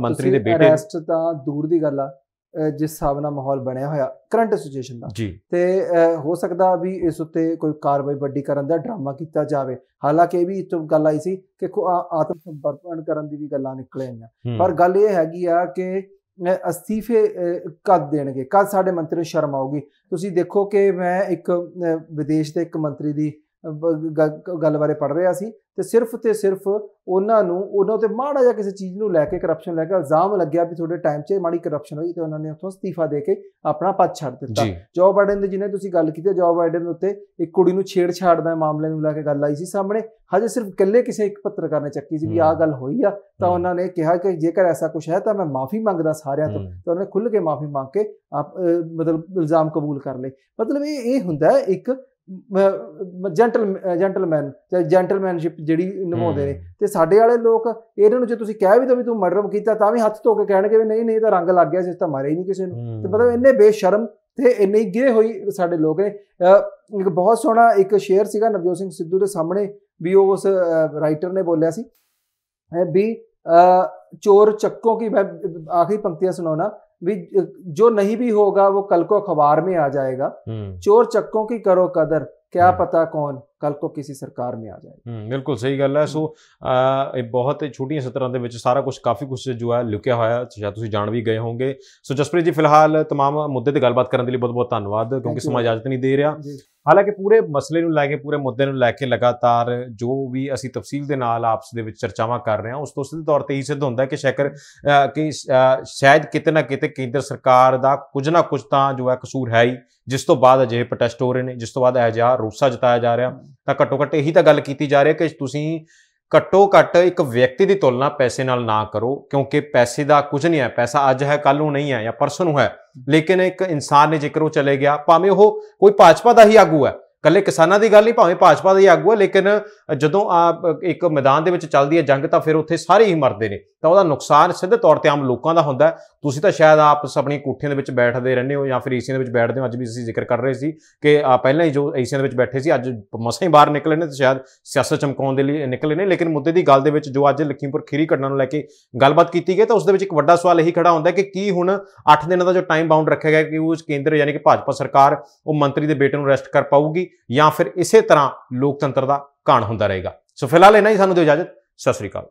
ਮੰਤਰੀ ਦੇ ਬੇਟੇ ਪ੍ਰੋਟੈਸਟ ਤਾਂ ਦੂਰ ਦੀ ਗੱਲ ਆ ਜਿਸ ਹਿਸਾਬ ਨਾਲ ਮਾਹੌਲ ਬਣਿਆ ਹੋਇਆ ਕਰੰਟ ਸਿਚੁਏਸ਼ਨ ਦਾ ਤੇ ਹੋ ਸਕਦਾ ਵੀ ਇਸ ਉੱਤੇ ਕੋਈ ਕਾਰਵਾਈ ਵੱਡੀ ਕਰਨ ਦਾ ਡਰਾਮਾ ਕੀਤਾ ਜਾਵੇ ਹਾਲਾਂਕਿ ਇਹ ਵੀ ਇੱਕ ਗੱਲ ਆਈ ਸੀ ਕਿ ਆਤਮ ਸਮਰਪਣ ਕਰਨ ਦੀ ਵੀ ਗੱਲਾਂ ਨਿਕਲੀਆਂ ਪਰ ਗੱਲ ਇਹ ਹੈਗੀ ਆ ਕਿ ਅਸਤੀਫੇ ਕਦ ਦੇਣਗੇ ਕਦ ਸਾਡੇ ਮੰਤਰੀ ਨੂੰ ਸ਼ਰਮ ਤੁਸੀਂ ਦੇਖੋ ਕਿ ਮੈਂ ਇੱਕ ਵਿਦੇਸ਼ ਦੇ ਇੱਕ ਮੰਤਰੀ ਦੀ ਗੱਲ ਬਾਰੇ ਪੜ ਰਿਹਾ ਸੀ ਤੇ ਸਿਰਫ ਤੇ ਸਿਰਫ ਉਹਨਾਂ ਨੂੰ ਉਹਨਾਂ ਤੇ ਮਾੜਾ ਜਿਹਾ ਕਿਸੇ ਚੀਜ਼ ਨੂੰ ਲੈ ਕੇ ਕਰਪਸ਼ਨ ਲੈ ਕੇ ਇਲਜ਼ਾਮ ਲੱਗਿਆ ਵੀ ਤੁਹਾਡੇ ਟਾਈਮ 'ਚ ਮਾੜੀ ਕਰਪਸ਼ਨ ਹੋਈ ਤੇ ਉਹਨਾਂ ਨੇ ਉੱਥੋਂ ਅਸਤੀਫਾ ਦੇ ਕੇ ਆਪਣਾ ਪਦ ਛੱਡ ਦਿੱਤਾ ਜੋ ਬਾਈਡਨ ਦੇ ਜਿਹਨੇ ਤੁਸੀਂ ਗੱਲ ਕੀਤੀ ਜੋ ਬਾਈਡਨ ਉੱਤੇ ਇੱਕ ਕੁੜੀ ਨੂੰ ਛੇੜਛਾੜ ਦਾ ਮਾਮਲੇ ਨੂੰ ਲੈ ਕੇ ਗੱਲ ਆਈ ਸੀ ਸਾਹਮਣੇ ਹਜੇ ਸਿਰਫ ਇਕੱਲੇ ਕਿਸੇ ਇੱਕ ਪੱਤਰਕਾਰ ਨੇ ਚੱਕੀ ਸੀ ਵੀ ਆਹ ਗੱਲ ਹੋਈ ਆ ਤਾਂ ਉਹਨਾਂ ਨੇ ਕਿਹਾ ਕਿ ਜੇਕਰ ਐਸਾ ਕੁਝ ਹੈ ਤਾਂ ਮੈਂ ਮਾਫੀ ਮੰਗਦਾ ਸਾਰਿਆਂ ਤੋਂ ਤਾਂ ਉਹਨੇ ਖੁੱਲ੍ਹ ਕੇ ਮਾਫੀ ਮੰਗ ਕੇ ਮਤਲਬ ਇਲਜ਼ਾਮ ਕਬੂਲ ਕਰ ਲਏ ਮਤਲਬ ਇਹ ਇਹ ਹੁੰਦਾ ਇੱਕ ਜੈਂਟਲ ਜੈਂਟਲਮੈਨ ਜੈਂਟਲਮੈਨਸ਼ਿਪ ਜਿਹੜੀ ਨਿਭਾਉਂਦੇ ਨੇ ਤੇ ਸਾਡੇ ਵਾਲੇ ਲੋਕ ਇਹਨਾਂ ਨੂੰ ਜੇ ਤੁਸੀਂ ਕਹਿ ਵੀ ਦੋ ਵੀ ਤੂੰ ਮਰਡਰ ਕੀਤਾ ਤਾਂ ਵੀ ਹੱਥ ਧੋ ਕੇ ਕਹਿਣਗੇ ਵੀ ਨਹੀਂ ਨਹੀਂ ਤਾਂ ਰੰਗ ਲੱਗ ਗਿਆ ਸੀ ਇਸ ਤਾਂ ਮਾਰੇ ਹੀ ਨਹੀਂ ਕਿਸੇ ਨੂੰ ਤੇ ਮਤਲਬ ਇੰਨੇ ਬੇਸ਼ਰਮ ਤੇ ਇੰਨੇ ਗਿਰੇ ਹੋਈ ਸਾਡੇ ਲੋਕ ਨੇ ਇੱਕ ਬਹੁਤ ਸੋਹਣਾ ਇੱਕ ਸ਼ੇਅਰ ਸੀਗਾ ਨਵਜੋਤ ਸਿੰਘ ਸਿੱਧੂ ਦੇ ਸਾਹਮਣੇ ਵੀ ਉਹ ਉਸ ਰਾਈਟਰ ਨੇ ਬੋਲਿਆ ਸੀ ਵੀ ਚੋਰ ਚੱਕੋ ਕੀ ਮੈਂ ਆਖਰੀ ਪੰਕਤੀਆਂ ਸੁਣਾਉਣਾ ਵੀ ਜੋ ਨਹੀਂ ਵੀ ਹੋਗਾ ਉਹ ਕੱਲ ਕੋ अखबार ਮੇ ਆ ਜਾਏਗਾ ਚੋਰ चक्कों ਕੀ ਕਰੋ ਕਦਰ ਕਿਆ ਪਤਾ ਕੌਣ ਕੱਲ ਕੋ ਕਿਸੇ ਸਰਕਾਰ ਮੇ ਆ ਜਾਏ ਬਿਲਕੁਲ ਸਹੀ ਗੱਲ ਹੈ ਸੋ ਇਹ ਬਹੁਤ ਛੋਟੀਆਂ ਸਤਰਾਂ ਦੇ ਵਿੱਚ ਸਾਰਾ ਕੁਝ ਕਾਫੀ ਕੁਝ ਜੋ ਹੈ ਲੁਕਿਆ ਹੋਇਆ ਸ਼ਾਇਦ ਤੁਸੀਂ ਜਾਣ ਵੀ ਗਏ ਹੋਵੋਗੇ ਸੋ ਜਸਪ੍ਰੀਤ ਜੀ ਫਿਲਹਾਲ तमाम ਮੁੱਦੇ ਤੇ ਗੱਲਬਾਤ ਕਰਨ ਦੇ ਲਈ ਬਹੁਤ ਬਹੁਤ ਧੰਨਵਾਦ ਕਿਉਂਕਿ ਸਮਾਂ ਇਜਾਜ਼ਤ ਨਹੀਂ ਦੇ ਰਿਹਾ ਹਾਲਾਂਕਿ ਪੂਰੇ ਮਸਲੇ ਨੂੰ ਲੈ ਕੇ ਪੂਰੇ ਮੁੱਦੇ ਨੂੰ ਲੈ ਕੇ ਲਗਾਤਾਰ ਜੋ ਵੀ ਅਸੀਂ ਤਫਸੀਲ ਦੇ ਨਾਲ ਆਪਸ ਦੇ ਵਿੱਚ ਚਰਚਾਵਾਂ ਕਰ ਰਹੇ ਹਾਂ ਉਸ ਤੋਂ ਸਿੱਧੇ ਤੌਰ ਤੇ ਹੀ ਸਿੱਧ ਹੁੰਦਾ ਕਿ ਸ਼ੈਕਰ ਕਿ ਸ਼ਾਇਦ ਕਿਤੇ ਨਾ ਕਿਤੇ ਕੇਂਦਰ ਸਰਕਾਰ ਦਾ ਕੁਝ ਨਾ ਕੁਝ ਤਾਂ ਜੋ ਹੈ ਕਸੂਰ ਹੈ ਹੀ ਜਿਸ ਤੋਂ ਬਾਅਦ ਅਜੇ ਪ੍ਰੋਟੈਸਟ ਹੋ ਰਹੇ ਨੇ ਜਿਸ ਤੋਂ ਬਾਅਦ ਇਹ ਜਾ ਰੋਸਾ ਜਤਾਇਆ ਜਾ ਰਿਹਾ ਤਾਂ ਘੱਟੋ ਘੱਟ ਇਹੀ ਤਾਂ ਗੱਲ ਕੀਤੀ ਜਾ ਰਹੀ ਹੈ ਕਿ ਤੁਸੀਂ ਘੱਟੋ ਘੱਟ ਇੱਕ ਵਿਅਕਤੀ ਦੀ ਤੁਲਨਾ ਪੈਸੇ ਨਾਲ ਨਾ ਕਰੋ ਕਿਉਂਕਿ ਪੈਸੇ ਦਾ ਕੁਝ ਨਹੀਂ ਹੈ ਪੈਸਾ ਅੱਜ ਹੈ ਕੱਲ ਨੂੰ ਨਹੀਂ ਹੈ ਜਾਂ ਪਰਸੋਂ ਨੂੰ ਹੈ ਲੇਕਿਨ ਇੱਕ ਇਨਸਾਨ ਨੇ ਜੇਕਰ ਉਹ ਚਲੇ ਗਿਆ ਭਾਵੇਂ ਉਹ ਕੋਈ ਭਾਜਪਾ ਦਾ ਹੀ ਆਗੂ ਹੈ ਕੱਲੇ ਕਿਸਾਨਾਂ ਦੀ ਗੱਲ ਨਹੀਂ ਭਾਵੇਂ ਭਾਜਪਾ ਦੇ ਆਗੂ ਆ ਲੇਕਿਨ ਜਦੋਂ ਆ ਇੱਕ ਮੈਦਾਨ ਦੇ ਵਿੱਚ ਚੱਲਦੀ ਹੈ ਜੰਗ ਤਾਂ ਫਿਰ ਉੱਥੇ ਸਾਰੇ ਹੀ ਮਰਦੇ ਨੇ ਤਾਂ ਉਹਦਾ ਨੁਕਸਾਨ ਸਿੱਧੇ ਤੌਰ ਤੇ ਆਮ ਲੋਕਾਂ ਦਾ ਹੁੰਦਾ ਤੁਸੀਂ ਤਾਂ ਸ਼ਾਇਦ ਆਪਸ ਆਪਣੀ ਕੋਠੀਆਂ ਦੇ ਵਿੱਚ ਬੈਠਦੇ ਰਹਿੰਦੇ ਹੋ ਜਾਂ ਫਿਰ ਏਸੀਆਂ ਦੇ ਵਿੱਚ ਬੈਠਦੇ ਹੋ ਅੱਜ ਵੀ ਅਸੀਂ ਜ਼ਿਕਰ ਕਰ ਰਹੇ ਸੀ ਕਿ ਆ ਪਹਿਲਾਂ ਹੀ ਜੋ ਏਸੀਆਂ ਦੇ ਵਿੱਚ ਬੈਠੇ ਸੀ ਅੱਜ ਮਸਾਂ ਹੀ ਬਾਹਰ ਨਿਕਲੇ ਨੇ ਤੇ ਸ਼ਾਇਦ ਸਿਆਸਤ ਚਮਕਾਉਣ ਦੇ ਲਈ ਨਿਕਲੇ ਨੇ ਲੇਕਿਨ ਮੁੱਦੇ ਦੀ ਗੱਲ ਦੇ ਵਿੱਚ ਜੋ ਅੱਜ ਲਖੀਮਪੁਰ ਖੀਰੀ ਘਟਨਾ ਨੂੰ ਲੈ ਕੇ ਗੱਲਬਾਤ ਕੀਤੀ ਗਈ ਤਾਂ ਉਸ ਦੇ ਵਿੱਚ ਇੱਕ ਵੱਡਾ ਸਵਾਲ ਇਹੀ ਖੜਾ ਹੁੰਦਾ ਕਿ ਕੀ ਹੁਣ 8 ਦਿਨਾਂ ਦਾ ਜੋ ਟਾਈਮ ਬਾਉਂਡ ਰੱਖਿਆ ਗਿਆ ਕਿ ਉਸ ਕੇਂਦਰ ਯਾਨੀ ਕਿ ਭਾਜਪਾ ਸਰਕਾਰ ਉਹ ਮੰਤਰੀ ਦੇ ਬੇਟੇ ਨੂੰ ਅਰੈਸਟ ਕਰ ਪਾਊਗੀ ਜਾਂ ਫਿਰ ਇਸੇ ਤਰ੍ਹਾਂ ਲੋਕਤੰਤਰ ਦਾ ਕਾਣ ਹੁੰਦਾ ਰਹੇਗਾ ਸੋ ਫਿਲਹਾਲ ਇਹਨਾਂ ਹੀ ਸਾਨੂੰ ਦਿਓ ਇਜਾਜ਼ਤ ਸਤਿ ਸ੍ਰੀ ਅਕਾਲ